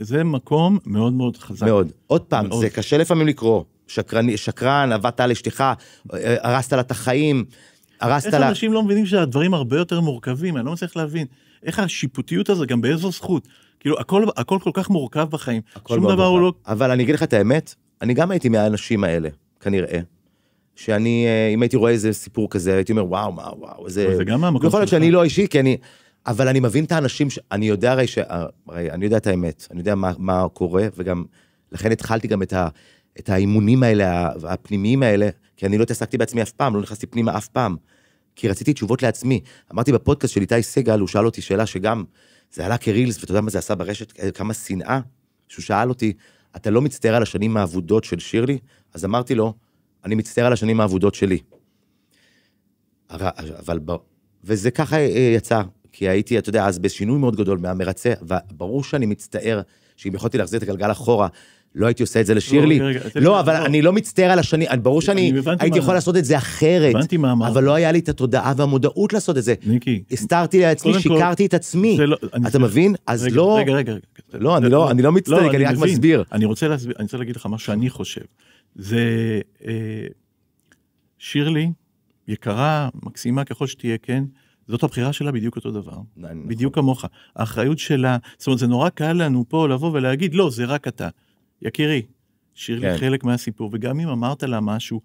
זה, מקום מאוד מאוד חזק. מאוד. עוד פעם, זה קשה לפעמים לקרוא. שקרן, שקרן, עבדת על אשתך, אה, הרסת לה את החיים, הרסת לה... איך אנשים לא מבינים שהדברים הרבה יותר מורכבים? אני לא מצליח להבין. איך השיפוטיות הזו, גם באיזו זכות? כאילו, הכל, הכל כל כך מורכב בחיים, הכל שום דבר הוא לא... אבל אני אגיד לך את האמת, אני גם הייתי מהאנשים האלה, כנראה. שאני, אה, אם הייתי רואה איזה סיפור כזה, הייתי אומר, וואו, וואו, וואו, איזה... זה גם מהמקום שלך. יכול להיות שאני לא אישי, כי אני... אבל אני מבין את האנשים, ש... אני יודע הרי ש... הרי אה, אני יודע את האמת, אני יודע מה, מה קורה, וגם... לכן התחלתי גם את ה... את האימונים האלה, הפנימיים האלה, כי אני לא התעסקתי בעצמי אף פעם, לא נכנסתי פנימה אף פעם. כי רציתי תשובות לעצמי. אמרתי בפודקאסט של איתי סגל, הוא שאל אותי שאלה שגם, זה עלה כרילס, ואתה יודע מה זה עשה ברשת, אה, כמה שנאה, שהוא שאל אותי, אתה לא מצטער על השנים האבודות של שירלי? אז אמרתי לו, אני מצטער על השנים האבודות שלי. אבל, וזה ככה אה, אה, יצא, כי הייתי, אתה יודע, אז בשינוי מאוד גדול מהמרצה, וברור שאני מצטער שאם יכולתי להחזיר את הגלגל אחורה, לא הייתי עושה את זה לא, לשירלי. לא, אבל לא. אני לא מצטער על השני, ברור שאני הייתי יכול לעשות את זה אחרת, הבנתי מה אמרת. אבל לא היה לי את התודעה והמודעות לעשות את זה. ניקי. הסתרתי לעצמי, שיקרתי את עצמי. לא- אתה מבין? אז לא... רגע, רגע, רגע. לא, אני לא, אני לא מצטער, אני רק מסביר. אני רוצה להסביר, אני רוצה להגיד לך מה שאני חושב. זה... אה, שירלי, יקרה, מקסימה ככל שתהיה, כן? זאת הבחירה שלה בדיוק אותו דבר, נכון. בדיוק כמוך. האחריות שלה, זאת אומרת, זה נורא קל לנו פה לבוא ולהגיד, לא, זה רק אתה. יקירי, שיר כן. לי חלק מהסיפור, וגם אם אמרת לה משהו,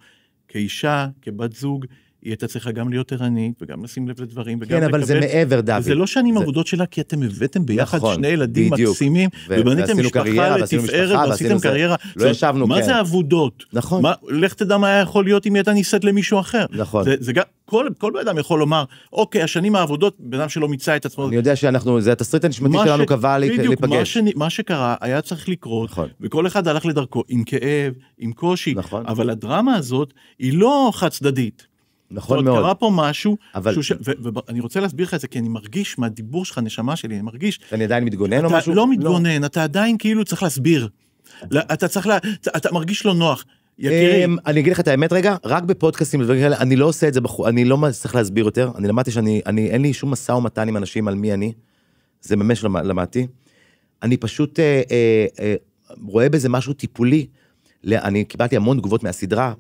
כאישה, כבת זוג, היא הייתה צריכה גם להיות ערנית, וגם לשים לב לדברים, וגם כן, לקבל... כן, אבל זה מעבר, דוד. זה לא שנים זה... עבודות שלה, כי אתם הבאתם ביחד נכון, שני ילדים בדיוק. מקסימים, ו... ובניתם משפחה קריירה, לתפארת, ועשיתם קריירה. זה... לא ישבנו, מה כן. מה זה עבודות? נכון. מה, לך תדע מה היה יכול להיות אם היא הייתה נישאת למישהו אחר. נכון. זה, זה, גם... כל, כל בן אדם יכול לומר, אוקיי, השנים העבודות, בן אדם שלא מיצה את עצמו. אני יודע שאנחנו, זה התסריט הנשמתי שלנו ש... קבע בדיוק, להיפגש. מה, ש... מה שקרה היה צריך לקרות, נכון. וכל אחד הלך לדרכו עם כאב, עם קושי, נכון. אבל הדרמה הזאת היא לא חד צדדית. נכון מאוד. קרה פה משהו, אבל... ש... ואני ו... רוצה להסביר לך את זה, כי אני מרגיש מהדיבור שלך, נשמה שלי, אני מרגיש... אני עדיין מתגונן או משהו? לא, לא. מתגונן, לא. אתה עדיין כאילו צריך להסביר. אוקיי. אתה צריך, לה, אתה מרגיש לא נוח. יקירי. אמ, אני אגיד לך את האמת רגע, רק בפודקאסים אני לא עושה את זה, בחו... אני לא צריך להסביר יותר, אני למדתי שאני, אני, אין לי שום משא ומתן עם אנשים על מי אני, זה ממש למדתי. אני פשוט אה, אה, אה, רואה בזה משהו טיפולי. אני קיבלתי המון תגובות מהסדרה,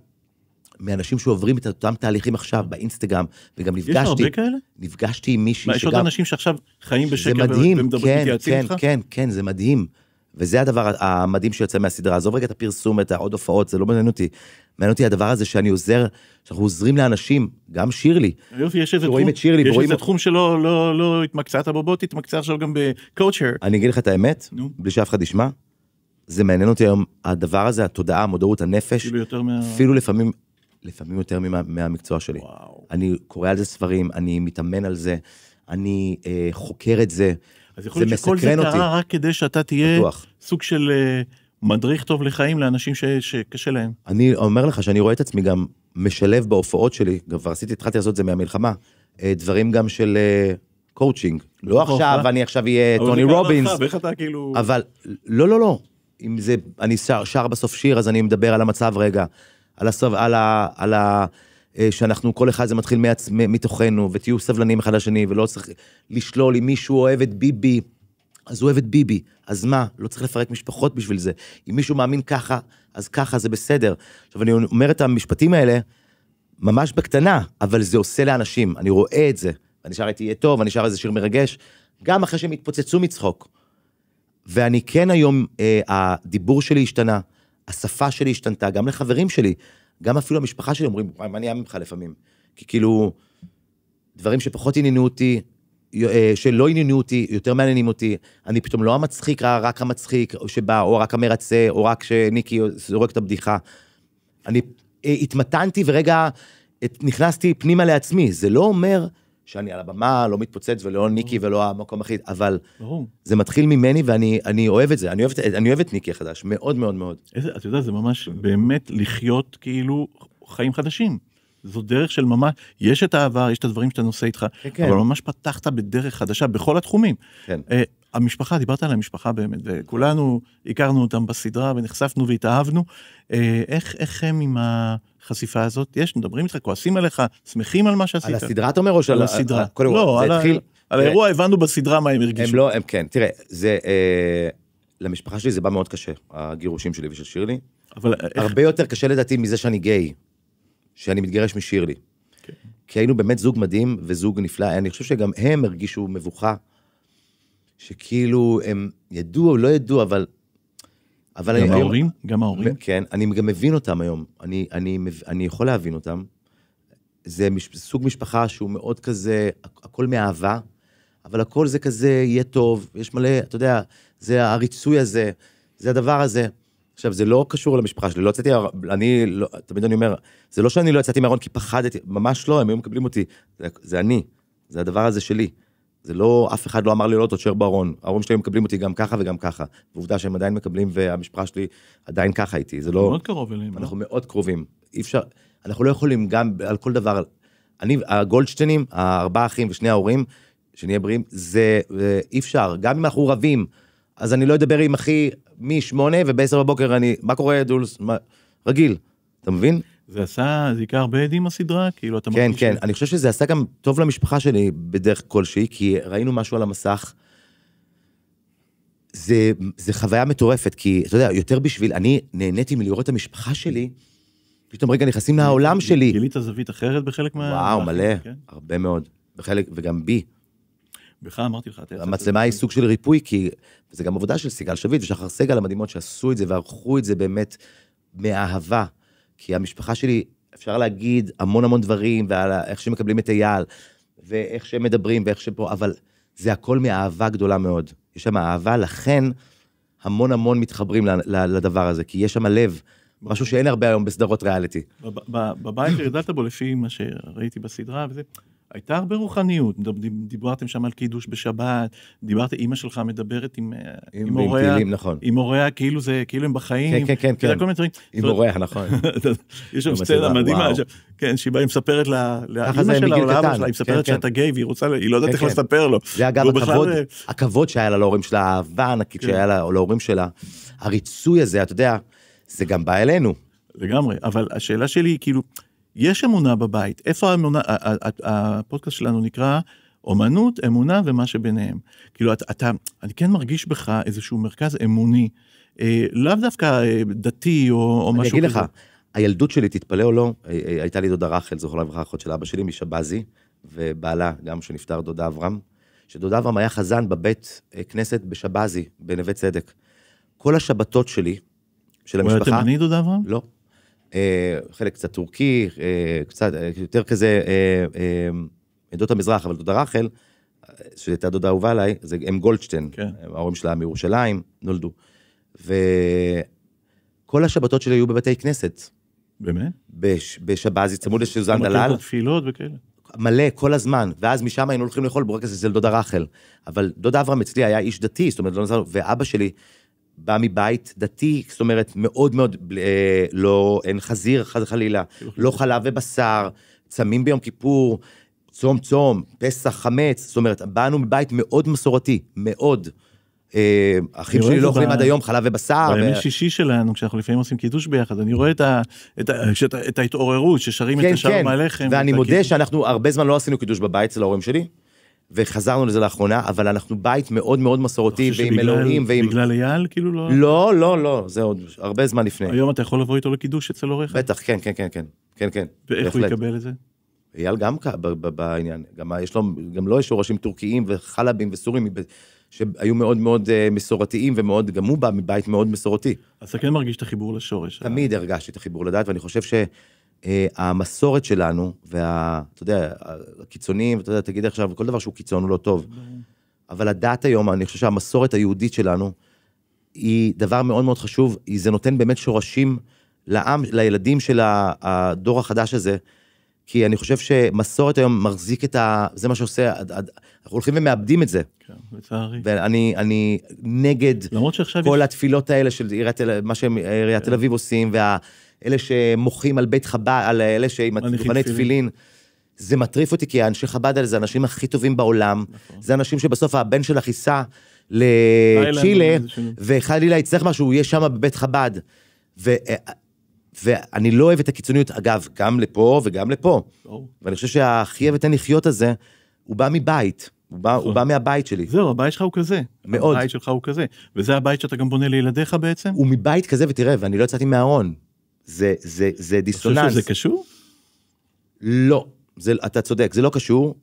מאנשים שעוברים את אותם תהליכים עכשיו באינסטגרם, וגם נפגשתי, יש הרבה כאלה? נפגשתי עם מישהי שגם... יש עוד אנשים שעכשיו חיים בשקט ומדברים, כן, כן, כן, כן, זה מדהים. וזה הדבר המדהים שיוצא מהסדרה. עזוב רגע את הפרסום, את העוד הופעות, זה לא מעניין אותי. מעניין אותי הדבר הזה שאני עוזר, שאנחנו עוזרים לאנשים, גם שירלי. יופי, יש איזה תחום, את שירלי יש ורואים... איזה תחום שלא לא, לא התמקצעת בו, בוא תתמקצע עכשיו גם בקואוצ'ר. אני אגיד לך את האמת, נו. בלי שאף אחד ישמע, זה מעניין אותי היום, הדבר הזה, התודעה, המודעות, הנפש, אפילו יותר מה... אפילו לפעמים, לפעמים יותר ממה, מהמקצוע שלי. וואו. אני קורא על זה ספרים, אני מתאמן על זה, אני אה, חוקר את זה. אז יכול להיות שכל זה קרה רק כדי שאתה תהיה בטוח. סוג של אה, מדריך טוב לחיים לאנשים ש, שקשה להם. אני אומר לך שאני רואה את עצמי גם משלב בהופעות שלי, כבר עשיתי, התחלתי לעשות את זה מהמלחמה, אה, דברים גם של קואוצ'ינג. אה, לא עכשיו, אני עכשיו אהיה טוני לא רובינס. אבל איך אתה כאילו... אבל לא, לא, לא. אם זה, אני שר, שר בסוף שיר, אז אני מדבר על המצב רגע. על, הסב, על, ה, על, ה, אה, שאנחנו, כל אחד זה מתחיל מעצ... מתוכנו, ותהיו סבלנים אחד לשני, ולא צריך לשלול אם מישהו אוהב את ביבי, אז הוא אוהב את ביבי, אז מה? לא צריך לפרק משפחות בשביל זה. אם מישהו מאמין ככה, אז ככה, זה בסדר. עכשיו, אני אומר את המשפטים האלה ממש בקטנה, אבל זה עושה לאנשים, אני רואה את זה. אני שר הייתי יהיה טוב, אני שר איזה שיר מרגש, גם אחרי שהם התפוצצו מצחוק. ואני כן היום, אה, הדיבור שלי השתנה, השפה שלי השתנתה, גם לחברים שלי. גם אפילו המשפחה שלי אומרים, וואי, מה נהיה ממך לפעמים? כי כאילו, דברים שפחות עניינו אותי, אה, שלא עניינו אותי, יותר מעניינים אותי. אני פתאום לא המצחיק, רק המצחיק שבא, או רק המרצה, או רק שניקי זורק את הבדיחה. אני אה, התמתנתי ורגע נכנסתי פנימה לעצמי. זה לא אומר שאני על הבמה, לא מתפוצץ, ולא ניקי ולא המקום הכי, אבל זה מתחיל ממני ואני אוהב את זה, אני אוהב, את ניקי החדש, מאוד מאוד מאוד. אתה יודע, זה ממש באמת לחיות כאילו חיים חדשים. זו דרך של ממש, יש את העבר, יש את הדברים שאתה נושא איתך, כן, כן. אבל ממש פתחת בדרך חדשה בכל התחומים. כן. אה, המשפחה, דיברת על המשפחה באמת, וכולנו הכרנו אותם בסדרה ונחשפנו והתאהבנו. אה, איך, איך הם עם ה... החשיפה הזאת יש, מדברים איתך, כועסים עליך, שמחים על מה שעשית. על הסדרה אתה אומר או שעל הסדרה? קודם לא, כל, זה התחיל... על האירוע הבנו בסדרה מה הם הרגישו. הם לא, הם כן, תראה, זה... אה, למשפחה שלי זה בא מאוד קשה, הגירושים שלי ושל שירלי. אבל איך... הרבה יותר קשה לדעתי מזה שאני גיי, שאני מתגרש משירלי. כן. כי היינו באמת זוג מדהים וזוג נפלא, אני חושב שגם הם הרגישו מבוכה, שכאילו הם ידעו או לא ידעו, אבל אבל גם אני, ההורים? היום, גם ההורים? כן, אני גם מבין אותם היום. אני, אני, אני יכול להבין אותם. זה מש, סוג משפחה שהוא מאוד כזה, הכל מאהבה, אבל הכל זה כזה, יהיה טוב, יש מלא, אתה יודע, זה הריצוי הזה, זה הדבר הזה. עכשיו, זה לא קשור למשפחה שלי, לא יצאתי, אני, לא, תמיד אני אומר, זה לא שאני לא יצאתי מהארון כי פחדתי, ממש לא, הם היו מקבלים אותי, זה, זה אני, זה הדבר הזה שלי. זה לא, אף אחד לא אמר לי לא, תשאר בארון. ההורים שלי מקבלים אותי גם ככה וגם ככה. ועובדה שהם עדיין מקבלים והמשפחה שלי עדיין ככה איתי, זה לא... מאוד קרוב אליהם. אה? אנחנו לא? מאוד קרובים. אי אפשר, אנחנו לא יכולים גם על כל דבר. אני, הגולדשטיינים, הארבעה אחים ושני ההורים, שנהיה בריאים, זה אי אפשר. גם אם אנחנו רבים, אז אני לא אדבר עם אחי משמונה ובעשר בבוקר אני, מה קורה דולס? מה, רגיל, אתה מבין? זה עשה, זה עיקר הרבה עדים הסדרה? כאילו, אתה כן, מרגיש... כן, כן, אני חושב שזה עשה גם טוב למשפחה שלי בדרך כלשהי, כי ראינו משהו על המסך. זה, זה חוויה מטורפת, כי אתה יודע, יותר בשביל, אני נהניתי מלראות את המשפחה שלי, פתאום רגע נכנסים לעולם שלי. גילית זווית אחרת בחלק מה... וואו, מלא, כן? הרבה מאוד. בחלק, וגם בי. בכלל אמרתי לך, המצלמה היא סוג של ריפוי, כי זה גם עבודה של סיגל שביט ושחר סגל המדהימות שעשו את זה וערכו את זה באמת מאהבה. כי המשפחה שלי, אפשר להגיד המון המון דברים, ועל איך שמקבלים את אייל, ואיך שהם מדברים, ואיך שפה, אבל זה הכל מאהבה גדולה מאוד. יש שם אהבה, לכן המון המון מתחברים לדבר הזה, כי יש שם לב. משהו שאין הרבה היום בסדרות ריאליטי. בבית שגדלת בו, לפי מה שראיתי בסדרה וזה, הייתה הרבה רוחניות, דיברתם שם על קידוש בשבת, דיברת, אימא שלך מדברת עם, אה, עם, עם הוריה, תהילים, נכון. עם הוריה, כאילו זה, כאילו הם בחיים, כן, כן, כן, כאילו, כן. כל מיני דברים. עם הוריה, נכון. [LAUGHS] יש שם סצנה מדהימה, ש... כן, באה, היא מספרת לאמא שלה או לאבא שלה, היא מספרת כן, שאתה כן. גיי, והיא רוצה, היא לא יודעת כן, איך כן. לספר לו. זה אגב הכבוד, לא- הכבוד שהיה לה להורים שלה, האהבה הענקית שהיה לה, להורים שלה, הריצוי הזה, אתה יודע, זה גם בא אלינו. לגמרי, אבל השאלה שלי היא כאילו, יש אמונה בבית, איפה האמונה, הפודקאסט שלנו נקרא אומנות, אמונה ומה שביניהם. כאילו, אתה, אתה, אני כן מרגיש בך איזשהו מרכז אמוני, אה, לאו דווקא אה, דתי או, או משהו כזה. אני אגיד לך, הילדות שלי, תתפלא או לא, אה, אה, הייתה לי דודה רחל, זכרונה לברכה, אחות של אבא שלי, משבזי, ובעלה, גם שנפטר, דודה אברהם, שדודה אברהם היה חזן בבית אה, כנסת בשבזי, בנווה צדק. כל השבתות שלי, של המשפחה... הוא היה תימני, דודה אברהם? לא. אה, חלק קצת טורקי, אה, קצת אה, יותר כזה עדות המזרח, אבל דודה רחל, שהייתה דודה אהובה עליי, זה אם גולדשטיין, כן. ההורים שלה מירושלים, נולדו. וכל השבתות שלי היו בבתי כנסת. באמת? בש... בשבזי, צמוד לשוזן דלל. תפילות וכאלה. מלא, כל הזמן, ואז משם היינו הולכים לאכול בורקס אצל דודה רחל. אבל דודה אברהם אצלי היה איש דתי, זאת אומרת, לא נזרנו, ואבא שלי, בא מבית דתי, זאת אומרת, מאוד מאוד, אה, לא, אין חזיר, חס וחלילה, לא חלב ובשר, צמים ביום כיפור, צום צום, פסח, חמץ, זאת אומרת, באנו מבית מאוד מסורתי, מאוד. אה, אחים שלי לא אוכלים עד היום חלב ובשר. בימי אה. שישי שלנו, כשאנחנו לפעמים עושים קידוש ביחד, אני רואה את ההתעוררות, ששרים את כן, השער מהלחם. כן. ואני מודה שאנחנו הרבה זמן לא עשינו קידוש בבית אצל ההורים שלי. וחזרנו לזה לאחרונה, אבל אנחנו בית מאוד מאוד מסורתי, ועם אלוהים ועם... בגלל אייל, כאילו לא... לא, לא, לא, זה עוד הרבה זמן לפני. היום אתה יכול לבוא איתו לקידוש אצל הוריך? בטח, כן, כן, כן, כן, כן, כן. ואיך הוא יקבל את זה? אייל גם בעניין, גם יש לו, גם לו יש שורשים טורקיים וחלבים וסורים, שהיו מאוד מאוד אה, מסורתיים ומאוד, גם הוא בא מבית מאוד מסורתי. אז אתה כן מרגיש את החיבור לשורש. אה? תמיד הרגשתי את החיבור לדת, ואני חושב ש... אה, המסורת שלנו, וה... אתה יודע, הקיצוניים, ואתה יודע, תגיד עכשיו, כל דבר שהוא קיצון הוא לא טוב. אבל הדת היום, אני חושב שהמסורת היהודית שלנו, היא דבר מאוד מאוד חשוב, היא זה נותן באמת שורשים לעם, לילדים של הדור החדש הזה, כי אני חושב שמסורת היום מחזיק את ה... זה מה שעושה, אנחנו הולכים ומאבדים את זה. כן, לצערי. ואני נגד כל יש... התפילות האלה של עיריית, מה שעיריית כן. תל אביב עושים, וה... אלה שמוחים על בית חב"ד, על אלה שעם דוכני תפילין. זה מטריף אותי, כי האנשי חב"ד האלה זה האנשים הכי טובים בעולם. נכון. זה אנשים שבסוף הבן של ייסע לצ'ילה, וחלילה יצטרך משהו, הוא יהיה שם בבית חב"ד. ו... ואני לא אוהב את הקיצוניות, אגב, גם לפה וגם לפה. או. ואני חושב שהכי אוהב את הנחיות הזה, הוא בא מבית. הוא בא, הוא נכון. בא מהבית שלי. זהו, הבית שלך הוא כזה. מאוד. הבית שלך הוא כזה. וזה הבית שאתה גם בונה לילדיך בעצם? הוא מבית כזה, ותראה, ואני לא יצאתי מהארון. זה, זה, זה דיסוננס. אתה חושב שזה קשור? לא, זה, אתה צודק, זה לא קשור.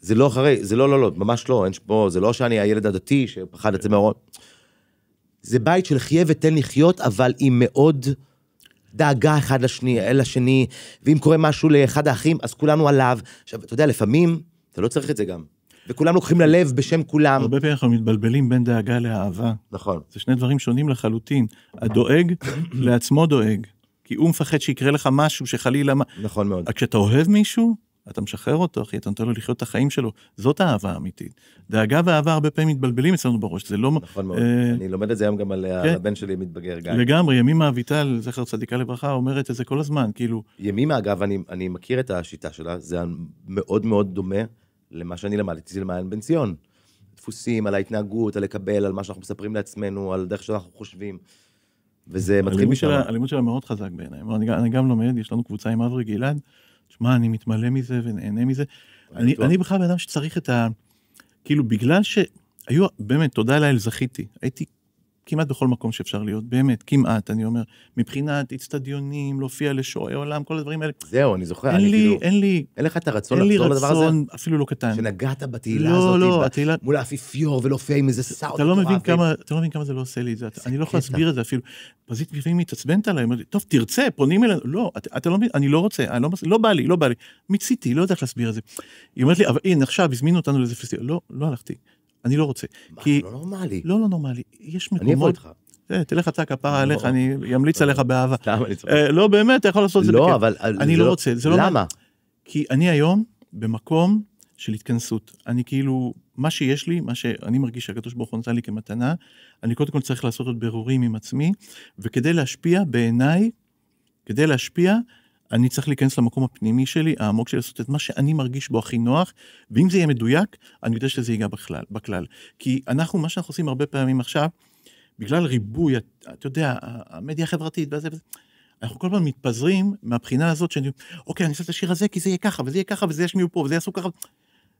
זה לא אחרי, זה לא, לא, לא, ממש לא, אין שפה, זה לא שאני הילד הדתי שפחד את זה מהארון. זה בית של חיה ותן לחיות, אבל עם מאוד דאגה אחד לשני, אל השני, ואם קורה משהו לאחד האחים, אז כולנו עליו. עכשיו, אתה יודע, לפעמים, אתה לא צריך את זה גם. וכולם לוקחים ללב בשם כולם. הרבה פעמים אנחנו מתבלבלים בין דאגה לאהבה. נכון. זה שני דברים שונים לחלוטין. הדואג לעצמו דואג, כי הוא מפחד שיקרה לך משהו שחלילה... נכון מאוד. כשאתה אוהב מישהו, אתה משחרר אותו, אחי, אתה נותן לו לחיות את החיים שלו. זאת האהבה האמיתית. דאגה ואהבה הרבה פעמים מתבלבלים אצלנו בראש, זה לא... נכון מאוד. אה, אני לומד את זה היום גם על אה, כן. הבן שלי מתבגר, גיא. לגמרי, ימימה אביטל, זכר צדיקה לברכה, אומרת את זה כל הזמן, כאילו... ימימה, אגב, אני מכיר את השיטה שלה, זה מאוד מאוד דומה למה שאני למדתי זה למעיין בן ציון. דפוסים, על ההתנהגות, על לקבל, על מה שאנחנו מספרים לעצמנו, על דרך שאנחנו חושבים. וזה מתחיל משם. הלימוד שלה מאוד חזק בעיניי. אני, אני גם לומד, יש לנו קבוצה עם אברי גלעד, שמע, אני מתמלא מזה ונהנה מזה. אני, אני בכלל בן אדם שצריך את ה... כאילו, בגלל שהיו, באמת, תודה לאל, זכיתי. הייתי כמעט בכל מקום שאפשר להיות, באמת, כמעט, אני אומר, מבחינת אצטדיונים, להופיע לשועי עולם, כל הדברים האלה. זהו, אני זוכר, אין אני לי, כאילו... אין לי... אין לי... אין לך את הרצון לחזור לדבר הזה? אין לי רצון, אפילו לא קטן. שנגעת בתהילה לא, הזאת, לא, ב... התהילה... מול האפיפיור ולהופיע עם איזה סאוט. אתה, לא מבין כמה, אתה לא מבין כמה זה לא עושה לי את זה, אני לא יכול להסביר את זה אפילו. פזית לפעמים מתעצבנת עליי, אומרת לי, טוב, תרצה, פונים אלינו, לא, אתה, לא מבין, אני לא רוצה, לא, לא, בא לי, לא בא לי. מיציתי, לא יודעת להסביר את זה. היא אומרת לי, אבל הנה, עכשיו הזמינו אותנו לאיזה פסטיבל, לא, לא הלכתי. אני לא רוצה. מה, כי... לא נורמלי. לא, לא נורמלי. יש מקומות... אני אבוא איתך. אה, תלך אתה כפרה לא. עליך, אני אמליץ עליך באהבה. אה, לא, באמת, אתה יכול לעשות את זה לא, אבל... אה, אני לא, לא רוצה, זה לא... למה? כי אני היום במקום של התכנסות. אני כאילו, מה שיש לי, מה שאני מרגיש שהקדוש ברוך הוא נתן לי כמתנה, אני קודם כל צריך לעשות עוד בירורים עם עצמי, וכדי להשפיע, בעיניי, כדי להשפיע, אני צריך להיכנס למקום הפנימי שלי, העמוק שלי, לעשות את מה שאני מרגיש בו הכי נוח, ואם זה יהיה מדויק, אני יודע שזה ייגע בכלל. בכלל. כי אנחנו, מה שאנחנו עושים הרבה פעמים עכשיו, בגלל ריבוי, אתה את יודע, המדיה החברתית וזה וזה, אנחנו כל פעם מתפזרים מהבחינה הזאת שאני, אוקיי, אני אעשה את השיר הזה כי זה יהיה ככה, וזה יהיה ככה, וזה ישמיעו פה, וזה יעשו ככה.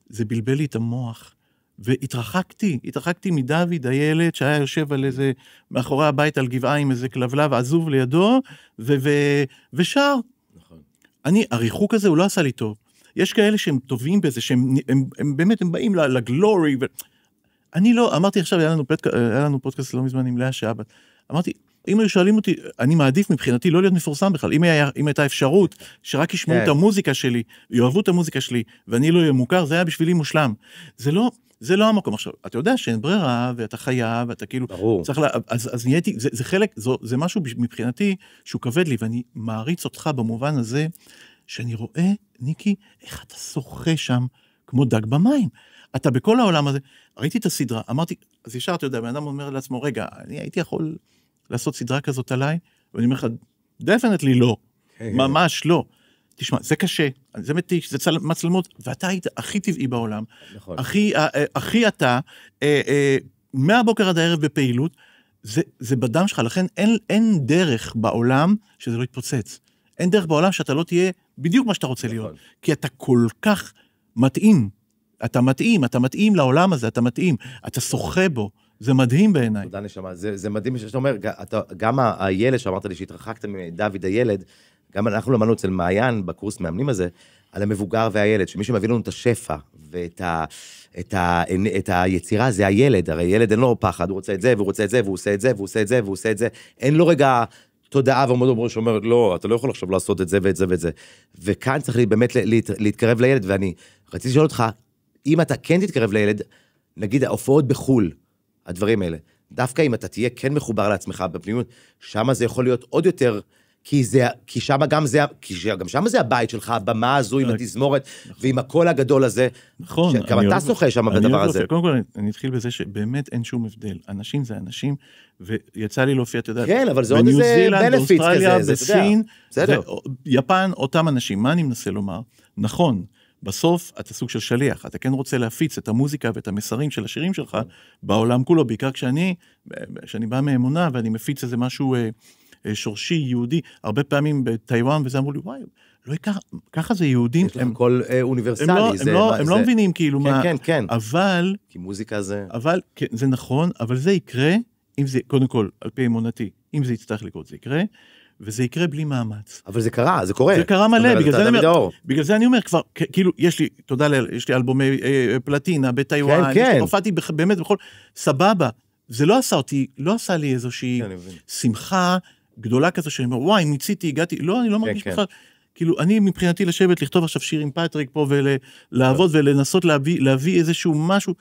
זה בלבל לי את המוח. והתרחקתי, התרחקתי מדוד הילד שהיה יושב על איזה, מאחורי הבית על גבעה עם איזה כלבלב עזוב לידו, ו- ו- ושר. אני, הריחוק הזה הוא לא עשה לי טוב. יש כאלה שהם טובים בזה, שהם הם, הם, הם באמת, הם באים לגלורי. ו... אני לא, אמרתי עכשיו, היה לנו, פודק, היה לנו פודקאסט לא מזמן עם לאה שעבד. אמרתי, אם היו שואלים אותי, אני מעדיף מבחינתי לא להיות מפורסם בכלל. אם, היה, אם הייתה אפשרות שרק ישמעו yeah. כן. את המוזיקה שלי, יאהבו את המוזיקה שלי, ואני לא אהיה מוכר, זה היה בשבילי מושלם. זה לא, זה לא המקום. עכשיו, אתה יודע שאין ברירה, ואתה חייב, ואתה כאילו... ברור. צריך ל... לה, אז, אז נהייתי, זה, זה חלק, זו, זה משהו מבחינתי שהוא כבד לי, ואני מעריץ אותך במובן הזה, שאני רואה, ניקי, איך אתה שוחה שם כמו דג במים. אתה בכל העולם הזה, ראיתי את הסדרה, אמרתי, אז ישר, אתה יודע, בן אדם אומר לעצמו, רגע, אני הייתי יכול לעשות סדרה כזאת עליי? ואני אומר לך, דפנטלי לא, כן, כן. ממש לא. תשמע, זה קשה, זה מתיש, זה צל, מצלמות, ואתה היית הכי טבעי בעולם. נכון. הכי, אה, אה, הכי אתה, אה, אה, מהבוקר עד הערב בפעילות, זה, זה בדם שלך, לכן אין, אין דרך בעולם שזה לא יתפוצץ. אין דרך בעולם שאתה לא תהיה בדיוק מה שאתה רוצה נכון. להיות. כי אתה כל כך מתאים. אתה מתאים, אתה מתאים לעולם הזה, אתה מתאים, אתה שוחה בו. זה מדהים בעיניי. תודה נשמה, זה, זה מדהים שאתה אומר, אתה, גם הילד שאמרת לי שהתרחקת מדוד הילד, גם אנחנו למדנו אצל מעיין, בקורס מאמנים הזה, על המבוגר והילד, שמי שמביא לנו את השפע ואת ה, את ה, את היצירה זה הילד, הרי ילד אין לו פחד, הוא רוצה את זה, והוא רוצה את זה, והוא עושה את זה, והוא עושה את זה, והוא עושה את זה, אין לו רגע תודעה ועומד בראש שאומר, לא, אתה לא יכול עכשיו לעשות את זה ואת זה ואת זה. וכאן צריך באמת להת, להתקרב לילד, ואני רציתי לשאול אותך, אם אתה כן תתקרב לילד, נגיד ההופעות בחו"ל, הדברים האלה, דווקא אם אתה תהיה כן מחובר לעצמך בפנימיות, שם זה יכול להיות עוד יותר כי, זה, כי שמה גם זה, כי גם שם זה הבית שלך, הבמה הזו עם נכון. התזמורת נכון. ועם הקול הגדול הזה. נכון. גם אתה שוחה שם בדבר הזה. קודם כל, אני אתחיל בזה שבאמת אין שום הבדל. אנשים זה אנשים, ויצא לי להופיע, אתה יודע, כן, אבל זה עוד איזה בנפיץ כזה, זה, בסין, בסדר. יפן, אותם אנשים. מה אני מנסה לומר? נכון. בסוף אתה סוג של שליח, אתה כן רוצה להפיץ את המוזיקה ואת המסרים של השירים שלך בעולם כולו, בעיקר כשאני, כשאני בא מאמונה ואני מפיץ איזה משהו אה, שורשי, יהודי, הרבה פעמים בטיוואן, וזה אמרו לי, וואי, לא ככה, ככה זה יהודים. יש להם קול אה, אוניברסלי. הם לא, זה, הם לא, זה... הם לא מבינים כאילו כן, מה... כן, כן, כן. אבל... כי מוזיקה זה... אבל, כן, זה נכון, אבל זה יקרה, אם זה, קודם כל, על פי אמונתי, אם זה יצטרך לקרות, זה יקרה. וזה יקרה בלי מאמץ. אבל זה קרה, זה קורה. זה קרה מלא, בגלל זה, אני אומר, בגלל זה אני אומר כבר, כאילו, יש לי, תודה לאל, יש לי אלבומי אה, פלטינה בטיוואן, כן, כן. הופעתי באמת בכל, סבבה. זה לא עשה אותי, לא עשה לי איזושהי כן, שמחה, גדולה כזו, שאני אומר, וואי, מיציתי, הגעתי, לא, אני לא כן, מרגיש כן. בכלל. כן. כאילו, אני מבחינתי לשבת, לכתוב עכשיו שיר עם פטריק פה ולעבוד ול, כן. ולנסות להביא, להביא איזשהו משהו.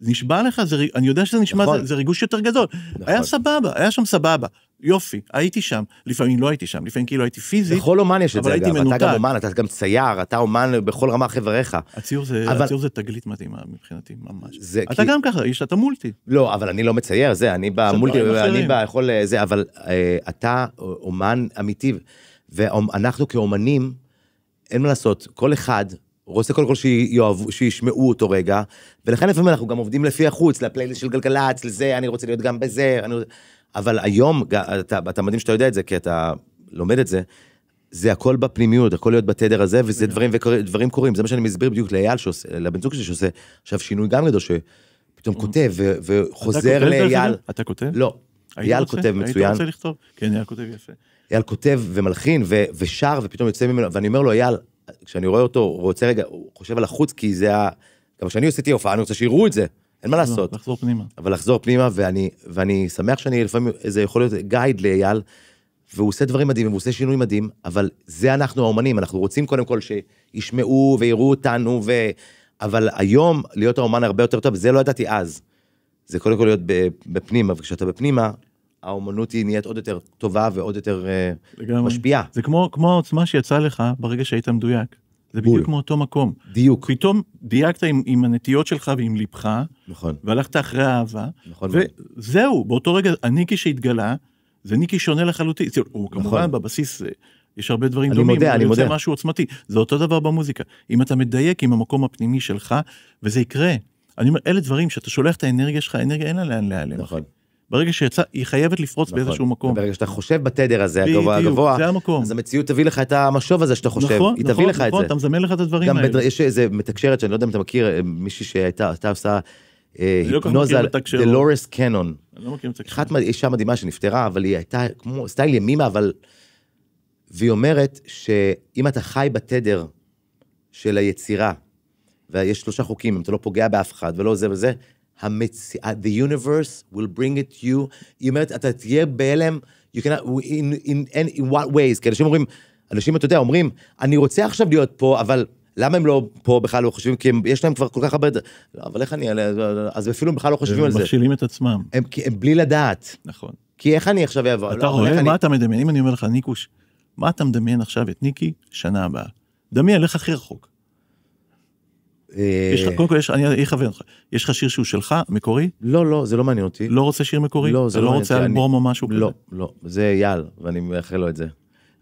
נשבע לך, זה, אני יודע שזה נשמע, נכון. זה, זה ריגוש יותר גדול. נכון. היה סבבה, היה שם סבבה. יופי, הייתי שם. לפעמים לא הייתי שם, לפעמים כאילו הייתי פיזית. בכל אומן יש את זה, אגב. מנותק. אתה גם אומן, אתה גם צייר, אתה אומן בכל רמה חבריך. הציור זה, אבל... הציור זה תגלית מדהימה מבחינתי, ממש. זה אתה כי... גם ככה, איש, אתה מולטי. לא, אבל אני לא מצייר, זה, אני במולטי, אני ביכול, אה, זה, אבל אה, אתה אומן אמיתי, ואנחנו כאומנים, אין מה לעשות, כל אחד רוצה קודם כל שיאהבו, שישמעו אותו רגע, ולכן לפעמים אנחנו גם עובדים לפי החוץ, לפלייליסט של גלגלצ, לזה, אני רוצה להיות גם בזה, אני רוצה... אבל היום, אתה, אתה מדהים שאתה יודע את זה, כי אתה לומד את זה, זה הכל בפנימיות, הכל להיות בתדר הזה, וזה yeah. דברים, דברים קורים. זה מה שאני מסביר בדיוק לאייל, לבן זוג שלי, שעושה עכשיו שינוי גם גדול, שפתאום אה. כותב וחוזר לאייל. אתה כותב? לא. אייל כותב מצוין. היית רוצה לכתוב? כן, אייל כותב יפה. אייל כותב ומלחין ו- ושר, ופתאום יוצא ממנו, ואני אומר לו, אייל, כשאני רואה אותו, הוא רוצה רגע, הוא חושב על החוץ, כי זה ה... גם כשאני עשיתי הופעה, אני רוצה שיראו את זה. אין מה לא, לעשות. לחזור פנימה. אבל לחזור פנימה, ואני, ואני שמח שאני לפעמים, זה יכול להיות גייד לאייל, והוא עושה דברים מדהים, והוא עושה שינוי מדהים, אבל זה אנחנו האומנים, אנחנו רוצים קודם כל שישמעו ויראו אותנו, ו... אבל היום להיות האומן הרבה יותר טוב, זה לא ידעתי אז. זה קודם כל להיות בפנימה, וכשאתה בפנימה, האומנות היא נהיית עוד יותר טובה ועוד יותר אה, לגמרי. משפיעה. זה כמו, כמו העוצמה שיצאה לך ברגע שהיית מדויק. זה בול. בדיוק מאותו מקום. דיוק. פתאום דייקת עם, עם הנטיות שלך ועם ליבך, נכון. והלכת אחרי האהבה, נכון. וזהו, באותו רגע, הניקי שהתגלה, זה ניקי שונה לחלוטין. הוא נכון. כמובן בבסיס, אה, יש הרבה דברים אני דומים, אני מודה, אני מודה, זה משהו עוצמתי, זה אותו דבר במוזיקה. אם אתה מדייק עם המקום הפנימי שלך, וזה יקרה. אני אומר, אלה דברים שאתה שולח את האנרגיה שלך, האנרגיה אין לה לאן להיעלם. נכון. ברגע שיצא, היא חייבת לפרוץ נכון, באיזשהו מקום. ברגע שאתה חושב בתדר הזה, הגבוה הגבוה, זה המקום. אז המציאות תביא לך את המשוב הזה שאתה חושב, נכון, היא תביא נכון, לך נכון, את זה. אתה מזמן לך את הדברים גם האלה. בדר... יש איזה מתקשרת שאני לא יודע אם אתה מכיר, אה, מישהי שהייתה עושה אה, לא היפנוזה, דלורס קנון. אני לא מכיר מתקשרת. אחת אישה מדהימה שנפטרה, אבל היא הייתה כמו סטייל ימימה, אבל... והיא אומרת שאם אתה חי בתדר של היצירה, ויש שלושה חוקים, אם אתה לא פוגע באף אחד ולא זה וזה, המציאה, the universe will bring it to you, היא אומרת, אתה תהיה בהלם, you cannot, in, in, in, in what ways, כי אנשים אומרים, אנשים, אתה יודע, אומרים, אני רוצה עכשיו להיות פה, אבל למה הם לא פה בכלל לא חושבים? כי הם, יש להם כבר כל כך הרבה... לא, אבל איך אני אז אפילו הם בכלל לא חושבים על זה. הם מכשילים את עצמם. הם, הם בלי לדעת. נכון. כי איך אני עכשיו אעבור? אתה לא, רואה, מה אני... אתה מדמיין? אם אני אומר לך, ניקוש, מה אתה מדמיין עכשיו את ניקי שנה הבאה? דמיין, לך הכי רחוק. יש לך, אה, קודם כל, יש, אני אכוון אותך, יש לך שיר שהוא שלך, מקורי? לא, לא, זה לא מעניין אותי. לא רוצה שיר מקורי? לא, זה לא, לא מעניין אותי. אתה לא רוצה אלבום או משהו לא, כזה? לא, לא, זה אייל, ואני מאחל לו את זה.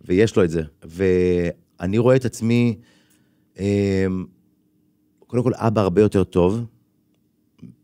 ויש לו את זה. ואני רואה את עצמי, אמ, קודם כל, אבא הרבה יותר טוב,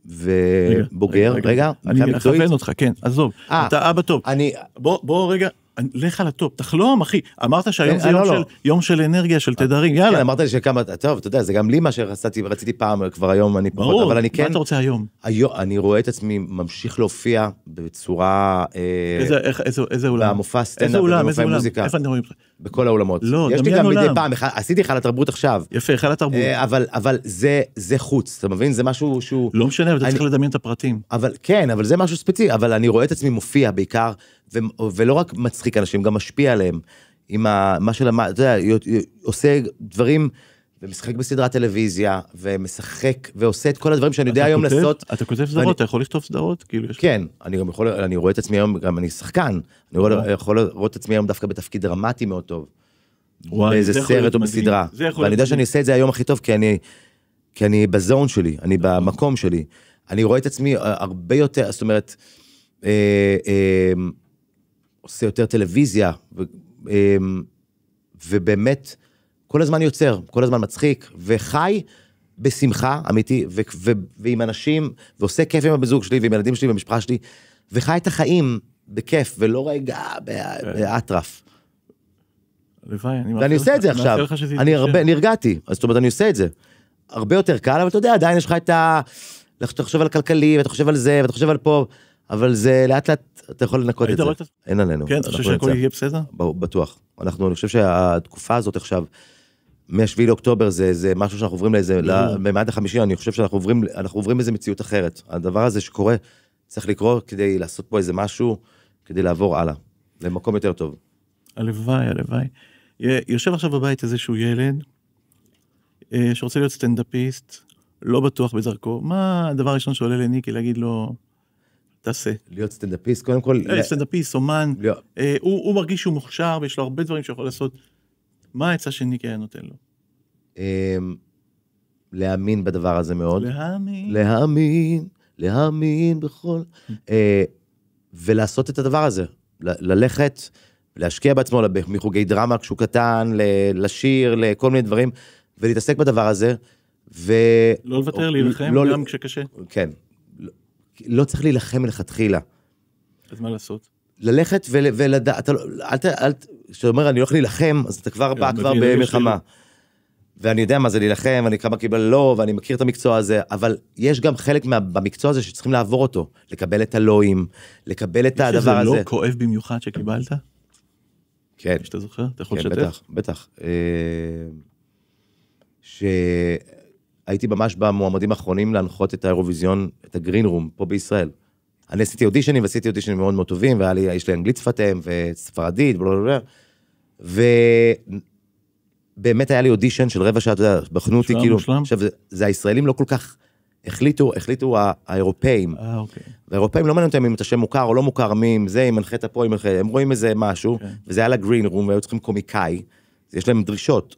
ובוגר, רגע, רגע, רגע, רגע אני מכוון אותך, כן, עזוב, 아, אה, אתה אבא טוב. אני... בוא, בוא רגע, לך על הטופ, תחלום אחי, אמרת שהיום אה, זה לא, לא. יום של, אנרגיה, של אה, תדרים, כן, יאללה. אמרת לי שכמה, טוב, אתה יודע, זה גם לי מה שרציתי פעם, כבר היום אני פחות, אבל אני כן... מה אתה רוצה היום? אני רואה את עצמי ממשיך להופיע בצורה... אה, איזה, איך, איזה, איזה אולם? במופע סטנדאפ, במופעי מוזיקה. איפה אתם רואים אותך? בכל האולמות. לא, דמיין עולם. יש לי גם מדי פעם, עשיתי היכל התרבות עכשיו. יפה, היכל התרבות. אה, אבל, אבל זה, זה חוץ, אתה מבין? זה משהו שהוא... לא משנה, אבל אתה צריך לדמיין את הפרטים. אבל כן, אבל זה משהו ספציפי, אבל אני רואה את עצמי מופיע בעיקר, ו, ולא רק מצחיק אנשים, גם משפיע עליהם. עם ה, מה שלמד, אתה יודע, עושה דברים... ומשחק בסדרת טלוויזיה, ומשחק, ועושה את כל הדברים שאני יודע היום כותב, לעשות. אתה כותב סדרות, ואני... אתה יכול לכתוב סדרות? כאילו יש... כן, אני גם יכול, אני רואה את עצמי היום, גם אני שחקן, אני רואה, אה. יכול לראות את עצמי היום דווקא בתפקיד דרמטי מאוד טוב. וואי, באיזה סרט או בסדרה. ואני יודע שאני עושה את זה היום הכי טוב, כי אני, כי אני בזון שלי, אני נכון. במקום שלי. אני רואה את עצמי אה, הרבה יותר, זאת אומרת, אה, אה, עושה יותר טלוויזיה, ו, אה, ובאמת, כל הזמן יוצר, כל הזמן מצחיק, וחי בשמחה, אמיתי, ו- ו- ועם אנשים, ועושה כיף עם הבן זוג שלי, ועם הילדים שלי, והמשפחה שלי, וחי את החיים בכיף, ולא רגע כן. באטרף. ואני עושה את זה עכשיו, אני הרבה, נרגעתי, זאת אומרת, אני עושה את זה. הרבה יותר קל, אבל אתה יודע, עדיין יש לך את ה... אתה חושב על כלכלי, ואתה חושב על זה, ואתה חושב על פה, אבל זה לאט לאט, אתה יכול לנקות את זה. אין עלינו. כן, אתה חושב שהכל יהיה בסדר? בטוח. אנחנו, אני חושב שהתקופה הזאת עכשיו, מ-7 לאוקטובר זה, זה משהו שאנחנו עוברים לאיזה, במעט החמישי, אני חושב שאנחנו עוברים, אנחנו עוברים איזה מציאות אחרת. הדבר הזה שקורה, צריך לקרות כדי לעשות פה איזה משהו, כדי לעבור הלאה, למקום יותר טוב. הלוואי, הלוואי. יושב עכשיו בבית איזשהו ילד אה, שרוצה להיות סטנדאפיסט, לא בטוח בדרכו, מה הדבר הראשון שעולה לניקי להגיד לו, תעשה? להיות סטנדאפיסט, קודם כל... אה, סטנדאפיסט, אומן, לא. אה, הוא מרגיש שהוא מוכשר ויש לו הרבה דברים שהוא יכול לעשות. מה העצה שניקי היה נותן לו? אמ, להאמין בדבר הזה מאוד. להאמין. להאמין, להאמין בכל... [LAUGHS] אה, ולעשות את הדבר הזה, ללכת, להשקיע בעצמו מחוגי דרמה כשהוא קטן, לשיר, לכל מיני דברים, ולהתעסק בדבר הזה. ו... לא לוותר, להילחם לא... גם כשקשה. כן. לא, לא צריך להילחם מלכתחילה. אז מה לעשות? ללכת ולדעת, לא, אל ת... כשאתה אומר אני הולך להילחם, אז אתה כבר כן, בא כבר במלחמה. ואני יודע מה זה להילחם, ואני כמה קיבל לא, ואני מכיר את המקצוע הזה, אבל יש גם חלק מה, במקצוע הזה שצריכים לעבור אותו, לקבל את הלואים, לקבל את הדבר הזה. יש איזה לא כואב במיוחד שקיבלת? כן. שאתה זוכר? אתה יכול כן, לשתף? כן, בטח, בטח. אה, שהייתי ממש במועמדים האחרונים להנחות את האירוויזיון, את הגרין רום, פה בישראל. אני עשיתי אודישנים, ועשיתי אודישנים מאוד מאוד טובים, והיה לי, יש לי אנגלית שפת אם, וספרדית, בלה בלה ובאמת היה לי אודישן של רבע שעה, אתה יודע, בחנו אותי כאילו, מושלם. עכשיו, זה, זה הישראלים לא כל כך... החליטו, החליטו האירופאים. אה, אוקיי. והאירופאים לא מעניין אותם אם אתה שם מוכר או לא מוכר, מי עם זה, אם מנחית פה, אם מנחית, הם רואים איזה משהו, אוקיי. וזה היה לגרין רום, והיו צריכים קומיקאי, יש להם דרישות.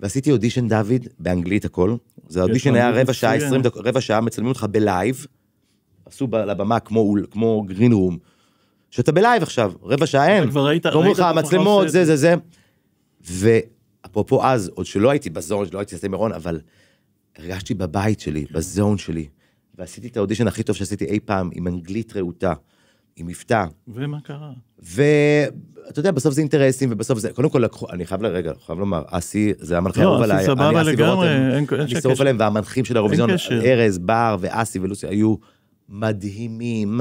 ועשיתי אודישן, דוד, באנגלית הכל. זה האודישן היה רבע שעה, 20 דקות, רבע שעה, מצלמים אותך בלייב. עשו לבמה כמו, כמו גרין רום, שאתה בלייב עכשיו, רבע שעה אין, לא ואומרים לך המצלמות, זה זה זה. ואפרופו אז, עוד שלא הייתי בזון, שלא הייתי אצלי מירון, אבל הרגשתי בבית שלי, כן. בזון שלי, ועשיתי את האודישן הכי טוב שעשיתי אי פעם, עם אנגלית רהוטה, עם מבטא. ומה קרה? ו... אתה יודע, בסוף זה אינטרסים, ובסוף זה, קודם כל לקחו, אני חייב לרגע, חייב לומר, אסי, זה המנחה האהוב לא, עליי, אני אסי ורותם, אני שורף עליהם, והמנחים של האירוויזיון, ארז, בר ואסי ולוסי היו מדהימים.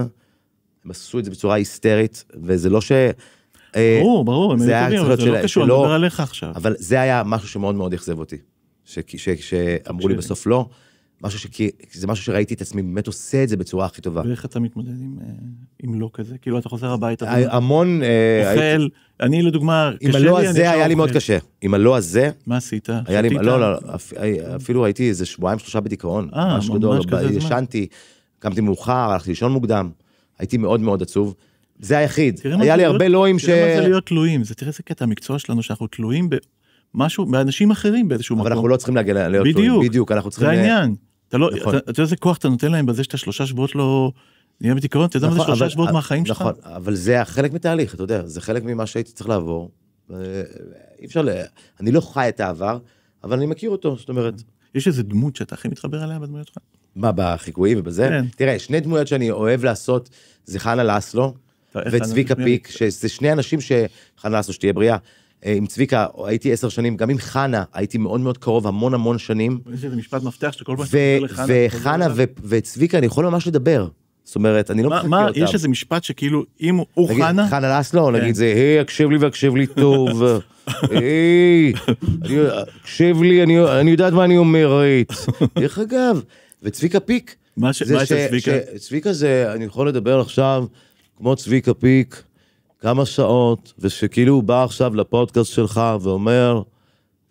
הם עשו את זה בצורה היסטרית, וזה לא ש... אה, ברור, ברור, הם היו טובים, אבל זה לא קשור, אני לא- מדבר עליך עכשיו. אבל זה היה משהו שמאוד מאוד אכזב אותי, שאמרו לי בסוף לא. משהו שכי, זה משהו שראיתי את עצמי באמת עושה את זה בצורה הכי טובה. ואיך אתה מתמודד עם, אה, עם לא כזה? כאילו, אתה חוזר הביתה. המון... אה, אוכל, אני לדוגמה, קשה לי, אני עם הלא הזה היה לי מאוד קשה. עם הלא הזה... מה עשית? היה לי, לא, לא, לא אפילו הייתי איזה שבועיים, שלושה בדיכאון. אה, ממש כזה זמן. ישנתי. קמתי מאוחר, הלכתי לישון מוקדם, הייתי מאוד מאוד עצוב. זה היחיד, היה לי הרבה לואים ש... תראה מה זה להיות תלויים, זה תראה איזה קטע המקצוע שלנו שאנחנו תלויים במשהו, באנשים אחרים באיזשהו מקום. אבל אנחנו לא צריכים להגיע להיות תלויים, בדיוק, אנחנו צריכים... זה העניין, אתה לא, נכון. אתה יודע איזה כוח אתה נותן להם בזה שאתה שלושה שבועות לא... נהיה בדיכאון, אתה יודע מה זה נכון, שלושה שבועות אה, מהחיים שלך? נכון, אבל זה חלק מתהליך, אתה יודע, זה חלק ממה שהייתי צריך לעבור. אה, אי אפשר ל... אני לא חי את העבר, אבל אני מכיר אותו, זאת אומרת. יש איזה דמות שאתה הכי מתחבר אליה בדמויות שלך? מה, בחיקויים ובזה? כן. תראה, שני דמויות שאני אוהב לעשות זה חנה לסלו וצביקה פיק, שזה שני אנשים שחנה לסלו, שתהיה בריאה. אה, עם צביקה הייתי עשר שנים, גם עם חנה הייתי מאוד מאוד קרוב המון המון שנים. יש איזה משפט מפתח שכל פעם שאתה מדבר לחנה. וחנה וצביקה, אני יכול ממש לדבר. זאת אומרת, אני לא מחכה אותם. מה, יש איזה משפט שכאילו, אם הוא חנה... חנה לסלו, כן. נגיד זה, היי, הקשב לי והקשב לי טוב. [LAUGHS] היי, הקשב לי, אני יודעת מה אני אומרת. דרך אגב, וצביקה פיק. מה ש... מה ש... צביקה? צביקה זה, אני יכול לדבר עכשיו, כמו צביקה פיק, כמה שעות, ושכאילו הוא בא עכשיו לפודקאסט שלך ואומר,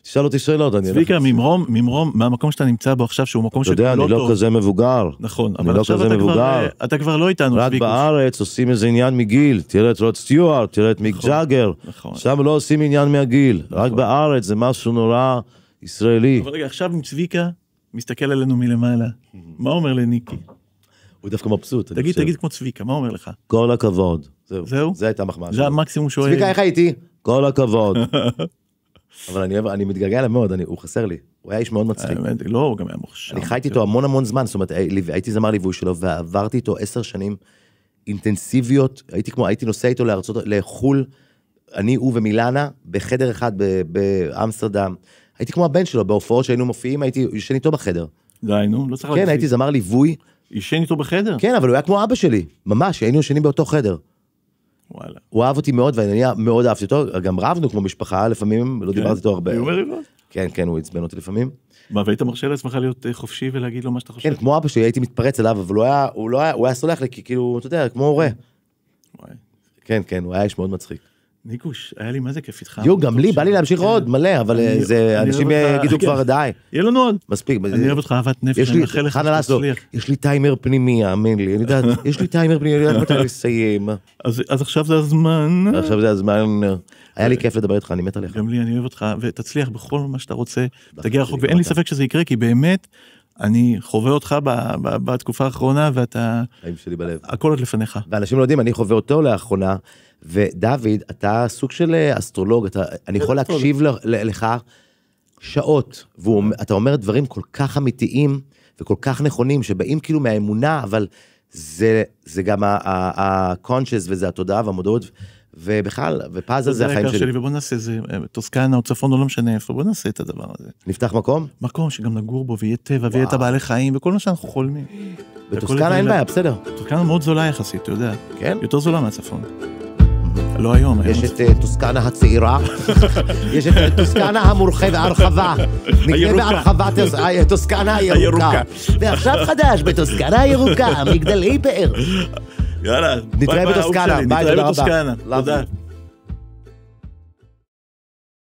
תשאל אותי שאלות, אני אלך... צביקה, ממרום, ממרום, מהמקום שאתה נמצא בו עכשיו, שהוא מקום שכולו טוב. אתה יודע, אני לא כזה מבוגר. נכון, אבל לא עכשיו אתה מבוגר. כבר, אה, אתה כבר לא איתנו, רק צביקוש. בארץ עושים איזה עניין מגיל, תראה את רוד סטיוארט, תראה את מיק נכון, ג'אגר, נכון. שם לא עושים עניין מהגיל, נכון. רק בארץ זה משהו נורא ישראלי. אבל רגע, עכשיו עם צביקה, מסתכל עלינו מלמעלה. מה אומר לניקי? הוא דווקא מבסוט. תגיד, תגיד כמו צביקה, מה אומר לך? כל הכבוד. זהו. זהו? זה הייתה המחמאה זה המקסימום שהוא... צביקה, איך הייתי? כל הכבוד. [LAUGHS] אבל אני אוהב, אני מתגעגע אליו מאוד, הוא חסר לי. הוא היה איש מאוד מצחיק. האמת, לא, הוא גם היה מוכשר. אני חייתי איתו המון המון זמן, זאת אומרת, אה, הייתי זמר ליווי שלו, ועברתי איתו עשר שנים אינטנסיביות, הייתי כמו, הייתי נוסע איתו לארצות, לחו"ל, אני, הוא ומילנה, בחדר אחד באמסטרדם. הייתי כמו הבן שלו, בהופעות שהיינו מופיעים, הייתי ישן איתו בחדר. די נו, לא צריך... כן, להגיד. הייתי זמר ליווי. עישן איתו בחדר? כן, אבל הוא היה כמו אבא שלי, ממש, היינו ישנים באותו חדר. וואלה. הוא אהב אותי מאוד, ואני מאוד אהבתי אותו, גם רבנו כמו משפחה, לפעמים, לא כן. דיברתי איתו הרבה. כן, כן, הוא עצבן אותי לפעמים. מה, והיית מרשה לעצמך להיות אה, חופשי ולהגיד לו מה שאתה חושב? כן, כמו אבא שלי, הייתי מתפרץ אליו, אבל הוא היה, הוא לא היה, הוא היה סולח לי, כאילו, אתה יודע, כמו הורה. וואי. כן, כן, הוא היה איש מאוד מצחיק. ניקוש, היה לי מה זה כיף איתך. יו, גם לי, בא לי להמשיך כן. עוד מלא, אבל אה, זה, אנשים כן. אה, יגידו כבר כן. די. יהיה לנו עוד. מספיק. אני אה, אוהב אותך אהבת נפש, אני מאחל לך שתצליח. יש לי טיימר פנימי, האמן לי, אני יודעת, יש לי טיימר פנימי, אני יודעת מתי לסיים. אז עכשיו זה הזמן. עכשיו זה הזמן. היה לי כיף לדבר איתך, אני מת עליך. גם לי, אני אוהב אותך, ותצליח בכל מה שאתה רוצה, תגיע רחוק, ואין לי ספק שזה יקרה, כי באמת, אני חווה אותך בתקופה האחרונה ואתה... חיים שלי בלב. הכל עוד לפניך. ואנשים לא יודעים, אני חווה אותו לאחרונה. ודוד, אתה סוג של אה, אסטרולוג, אתה, אני יכול כן, להקשיב לך שעות, ואתה אומר דברים כל כך אמיתיים וכל כך נכונים, שבאים כאילו מהאמונה, אבל זה, זה גם ה-conscious וזה התודעה והמודעות. ובכלל, ופאזל זה החיים שלי. שלי. ובוא נעשה איזה אה, טוסקנה או צפון או לא משנה איפה, בוא נעשה את הדבר הזה. נפתח מקום? מקום שגם נגור בו ויהיה טבע ויהיה את הבעלי חיים וכל מה שאנחנו חולמים. בטוסקנה אין בעיה, בסדר. טוסקנה מאוד זולה יחסית, אתה יודע. כן? יותר זולה מהצפון. לא היום. יש את אה, טוסקנה הצעירה, [LAUGHS] יש את אה, טוסקנה המורחבת, הרחבה. נקנה בהרחבת אה, טוסקנה הירוקה. ועכשיו חדש, בטוסקנה הירוקה, מגדלי פאר. יאללה. נתראה בטוסקנה, ביי, תודה רבה. נתראה בטוסקנה, תודה.